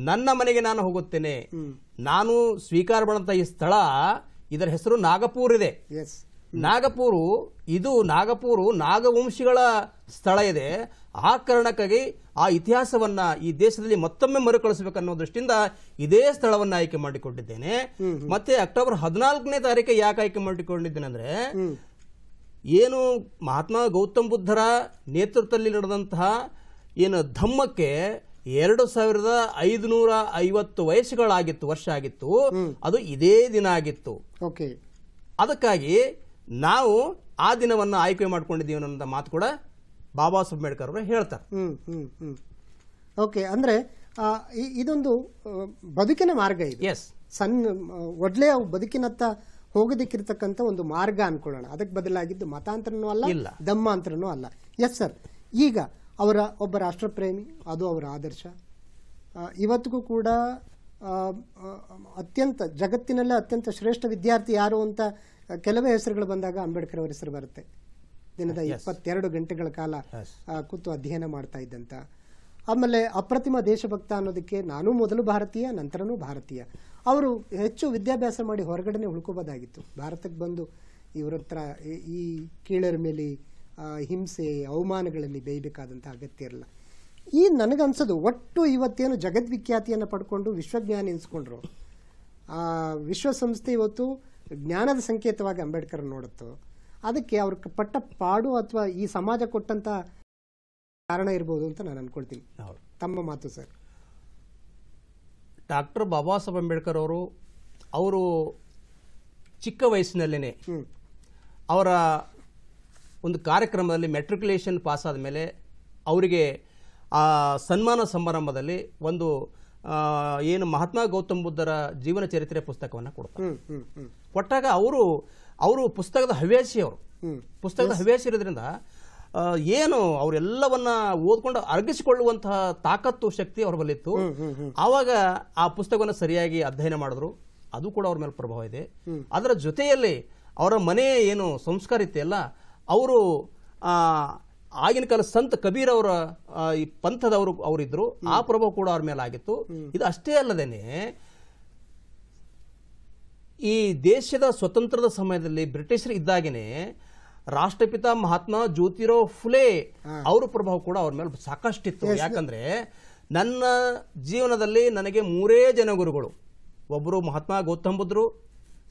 ನನ್ನ ಮನೆಗೆ ನಾನು ಹೋಗುತ್ತೇನೆ ನಾನು ಸ್ವೀಕಾರ ಮಾಡಂತ ಈ ಸ್ಥಳ ಇದರ ಹೆಸರು ನಾಗಪೂರ್ ಇದೆ ನಾಗಪುರು ಇದು ನಾಗಪೂರು ನಾಗವಂಶಿಗಳ ಸ್ಥಳ ಇದೆ ಆ ಕಾರಣಕ್ಕಾಗಿ ಆ ಇತಿಹಾಸವನ್ನ ಈ ದೇಶದಲ್ಲಿ ಮತ್ತೊಮ್ಮೆ ಮರುಕಳಿಸಬೇಕನ್ನೋ ದೃಷ್ಟಿಯಿಂದ ಇದೇ ಸ್ಥಳವನ್ನು ಆಯ್ಕೆ ಮಾಡಿಕೊಂಡಿದ್ದೇನೆ ಮತ್ತೆ ಅಕ್ಟೋಬರ್ ಹದಿನಾಲ್ಕನೇ ತಾರೀಕೆ ಯಾಕೆ ಆಯ್ಕೆ ಮಾಡಿಕೊಂಡಿದ್ದೇನೆ ಅಂದ್ರೆ ಏನು ಮಹಾತ್ಮ ಗೌತಮ್ ಬುದ್ಧರ ನೇತೃತ್ವದಲ್ಲಿ ನಡೆದಂತಹ ಏನು ಧಮ್ಮಕ್ಕೆ ಎರಡು ಸಾವಿರದ ಐದುನೂರ ಐವತ್ತು ವಯಸ್ಸುಗಳಾಗಿತ್ತು ವರ್ಷ ಆಗಿತ್ತು ಅದು ಇದೇ ದಿನ ಆಗಿತ್ತು ಅದಕ್ಕಾಗಿ ನಾವು ಆ ದಿನವನ್ನು ಆಯ್ಕೆ ಮಾಡ್ಕೊಂಡಿದ್ದೀವಿ ಅನ್ನೋ ಮಾತು ಕೂಡ ಬಾಬಾ ಸಾಹೇಬ್ ಅಂಬೇಡ್ಕರ್ ಅವರು ಹೇಳ್ತಾರೆ ಓಕೆ ಅಂದ್ರೆ ಇದೊಂದು ಬದುಕಿನ ಮಾರ್ಗ ಇದೆ ಎಸ್ ಸಣ್ಣ ಒಡ್ಲೆ ಬದುಕಿನತ್ತ ಹೋಗೋದಕ್ಕಿರ್ತಕ್ಕಂಥ ಒಂದು ಮಾರ್ಗ ಅನ್ಕೊಳ್ಳೋಣ ಅದಕ್ಕೆ ಬದಲಾಗಿದ್ದು ಮತಾಂತರನೂ ಅಲ್ಲ ಇಲ್ಲ ಅಲ್ಲ ಎಸ್ ಸರ್ ಈಗ ಅವರ ಒಬ್ಬ ರಾಷ್ಟ್ರಪ್ರೇಮಿ ಅದು ಅವರ ಆದರ್ಶ ಇವತ್ತಿಗೂ ಕೂಡ ಅತ್ಯಂತ ಜಗತ್ತಿನಲ್ಲೇ ಅತ್ಯಂತ ಶ್ರೇಷ್ಠ ವಿದ್ಯಾರ್ಥಿ ಯಾರು ಅಂತ ಕೆಲವೇ ಹೆಸರುಗಳು ಬಂದಾಗ ಅಂಬೇಡ್ಕರ್ ಅವರ ಹೆಸರು ಬರುತ್ತೆ ದಿನದ ಇಪ್ಪತ್ತೆರಡು ಗಂಟೆಗಳ ಕಾಲ ಕೂತು ಅಧ್ಯಯನ ಮಾಡ್ತಾ ಇದ್ದಂತ ಆಮೇಲೆ ಅಪ್ರತಿಮ ದೇಶಭಕ್ತ ಅನ್ನೋದಕ್ಕೆ ನಾನು ಮೊದಲು ಭಾರತೀಯ ನಂತರನೂ ಭಾರತೀಯ ಅವರು ಹೆಚ್ಚು ವಿದ್ಯಾಭ್ಯಾಸ ಮಾಡಿ ಹೊರಗಡೆನೆ ಉಳ್ಕೋಬೋದಾಗಿತ್ತು ಭಾರತಕ್ಕೆ ಬಂದು ಇವ್ರ ಹತ್ರ ಈ ಕೀಳರ ಮೇಲೆ ಹಿಂಸೆ ಅವಮಾನಗಳಲ್ಲಿ ಬೇಯಬೇಕಾದಂಥ ಅಗತ್ಯ ಇರಲ್ಲ ಈ ನನಗನ್ಸೋದು ಒಟ್ಟು ಇವತ್ತೇನು ಜಗದ್ವಿಖ್ಯಾತಿಯನ್ನು ಪಡ್ಕೊಂಡು ವಿಶ್ವಜ್ಞಾನ ಎನಿಸ್ಕೊಂಡ್ರು ವಿಶ್ವಸಂಸ್ಥೆ ಇವತ್ತು ಜ್ಞಾನದ ಸಂಕೇತವಾಗಿ ಅಂಬೇಡ್ಕರ್ ನೋಡುತ್ತೋ ಅದಕ್ಕೆ ಅವ್ರ ಪಟ್ಟ ಪಾಡು ಅಥವಾ ಈ ಸಮಾಜ ಕೊಟ್ಟಂತ ಕಾರಣ ಇರ್ಬೋದು ಅಂತ ನಾನು ಅನ್ಕೊಳ್ತೀನಿ ತಮ್ಮ ಮಾತು ಸರ್ ಡಾಕ್ಟರ್ ಬಾಬಾ ಸಾಹೇಬ್ ಅಂಬೇಡ್ಕರ್ ಅವರು ಅವರು ಚಿಕ್ಕ ವಯಸ್ಸಿನಲ್ಲೇ ಅವರ ಒಂದು ಕಾರ್ಯಕ್ರಮದಲ್ಲಿ ಮೆಟ್ರಿಕ್ಯುಲೇಷನ್ ಪಾಸ್ ಮೇಲೆ ಅವರಿಗೆ ಆ ಸನ್ಮಾನ ಸಮಾರಂಭದಲ್ಲಿ ಒಂದು ಏನು ಮಹಾತ್ಮ ಗೌತಮ್ ಬುದ್ಧರ ಜೀವನ ಚರಿತ್ರೆ ಪುಸ್ತಕವನ್ನು ಕೊಡ್ತಾರೆ ಕೊಟ್ಟಾಗ ಅವರು ಅವರು ಪುಸ್ತಕದ ಹವ್ಯಾಸಿ ಅವರು ಪುಸ್ತಕದ ಹವ್ಯಾಸಿ ಇರೋದ್ರಿಂದ ಏನು ಅವರೆಲ್ಲವನ್ನ ಓದ್ಕೊಂಡು ಅರ್ಗಿಸಿಕೊಳ್ಳುವಂತಹ ತಾಕತ್ತು ಶಕ್ತಿ ಅವ್ರ ಬಲ್ಲಿತ್ತು ಆವಾಗ ಆ ಪುಸ್ತಕವನ್ನು ಸರಿಯಾಗಿ ಅಧ್ಯಯನ ಮಾಡಿದ್ರು ಅದು ಕೂಡ ಅವ್ರ ಮೇಲೆ ಪ್ರಭಾವ ಇದೆ ಅದರ ಜೊತೆಯಲ್ಲಿ ಅವರ ಮನೆ ಏನು ಸಂಸ್ಕಾರ ಇತ್ತೆಲ್ಲ ಅವರು ಆಗಿನ ಕಾಲ ಸಂತ ಕಬೀರ್ ಅವರ ಈ ಪಂಥದವರು ಅವರಿದ್ರು ಆ ಪ್ರಭಾವ ಕೂಡ ಅವ್ರ ಮೇಲೆ ಆಗಿತ್ತು ಇದು ಅಷ್ಟೇ ಅಲ್ಲದೇನೆ ಈ ದೇಶದ ಸ್ವತಂತ್ರದ ಸಮಯದಲ್ಲಿ ಬ್ರಿಟಿಷರು ಇದ್ದಾಗೇನೆ ರಾಷ್ಟ್ರಪಿತ ಮಹಾತ್ಮ ಜ್ಯೋತಿರೋ ಫುಲೆ ಅವರ ಪ್ರಭಾವ ಕೂಡ ಅವ್ರ ಮೇಲೆ ಸಾಕಷ್ಟು ಇತ್ತು ಯಾಕಂದ್ರೆ ನನ್ನ ಜೀವನದಲ್ಲಿ ನನಗೆ ಮೂರೇ ಜನ ಗುರುಗಳು ಒಬ್ಬರು ಮಹಾತ್ಮ ಗೌತಮ್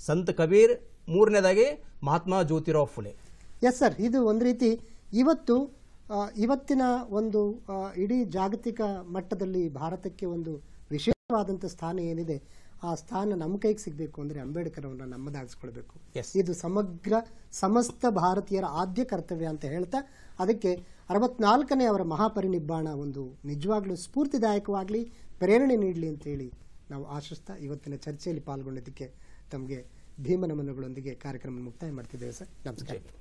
ಸಂತ ಕಬೀರ್ ಮೂರನೇದಾಗಿ ಮಹಾತ್ಮ ಜ್ಯೋತಿರಾವ್ ಫುಲೆ ಎಸ್ ಸರ್ ಇದು ಒಂದು ರೀತಿ ಇವತ್ತು ಇವತ್ತಿನ ಒಂದು ಇಡೀ ಜಾಗತಿಕ ಮಟ್ಟದಲ್ಲಿ ಭಾರತಕ್ಕೆ ಒಂದು ವಿಶೇಷವಾದಂಥ ಸ್ಥಾನ ಏನಿದೆ ಆ ಸ್ಥಾನ ನಮ್ಮ ಕೈಗೆ ಸಿಗಬೇಕು ಅಂದರೆ ಅಂಬೇಡ್ಕರ್ ಅವರನ್ನ ನಮ್ಮದಾಗಿಸ್ಕೊಳ್ಬೇಕು ಇದು ಸಮಗ್ರ ಸಮಸ್ತ ಭಾರತೀಯರ ಆದ್ಯ ಕರ್ತವ್ಯ ಅಂತ ಹೇಳ್ತಾ ಅದಕ್ಕೆ ಅರವತ್ನಾಲ್ಕನೇ ಅವರ ಮಹಾಪರಿನಿಬ್ಬಾಣ ಒಂದು ನಿಜವಾಗ್ಲೂ ಸ್ಫೂರ್ತಿದಾಯಕವಾಗಲಿ ಪ್ರೇರಣೆ ನೀಡಲಿ ಅಂತೇಳಿ ನಾವು ಆಶಿಸ್ತಾ ಇವತ್ತಿನ ಚರ್ಚೆಯಲ್ಲಿ ಪಾಲ್ಗೊಂಡಿದ್ದಕ್ಕೆ ತಮಗೆ ಭೀಮನಮನಗಳೊಂದಿಗೆ ಕಾರ್ಯಕ್ರಮ ಮುಕ್ತಾಯ ಮಾಡ್ತಿದ್ದೇವೆ ಸರ್ ನಮಸ್ಕಾರ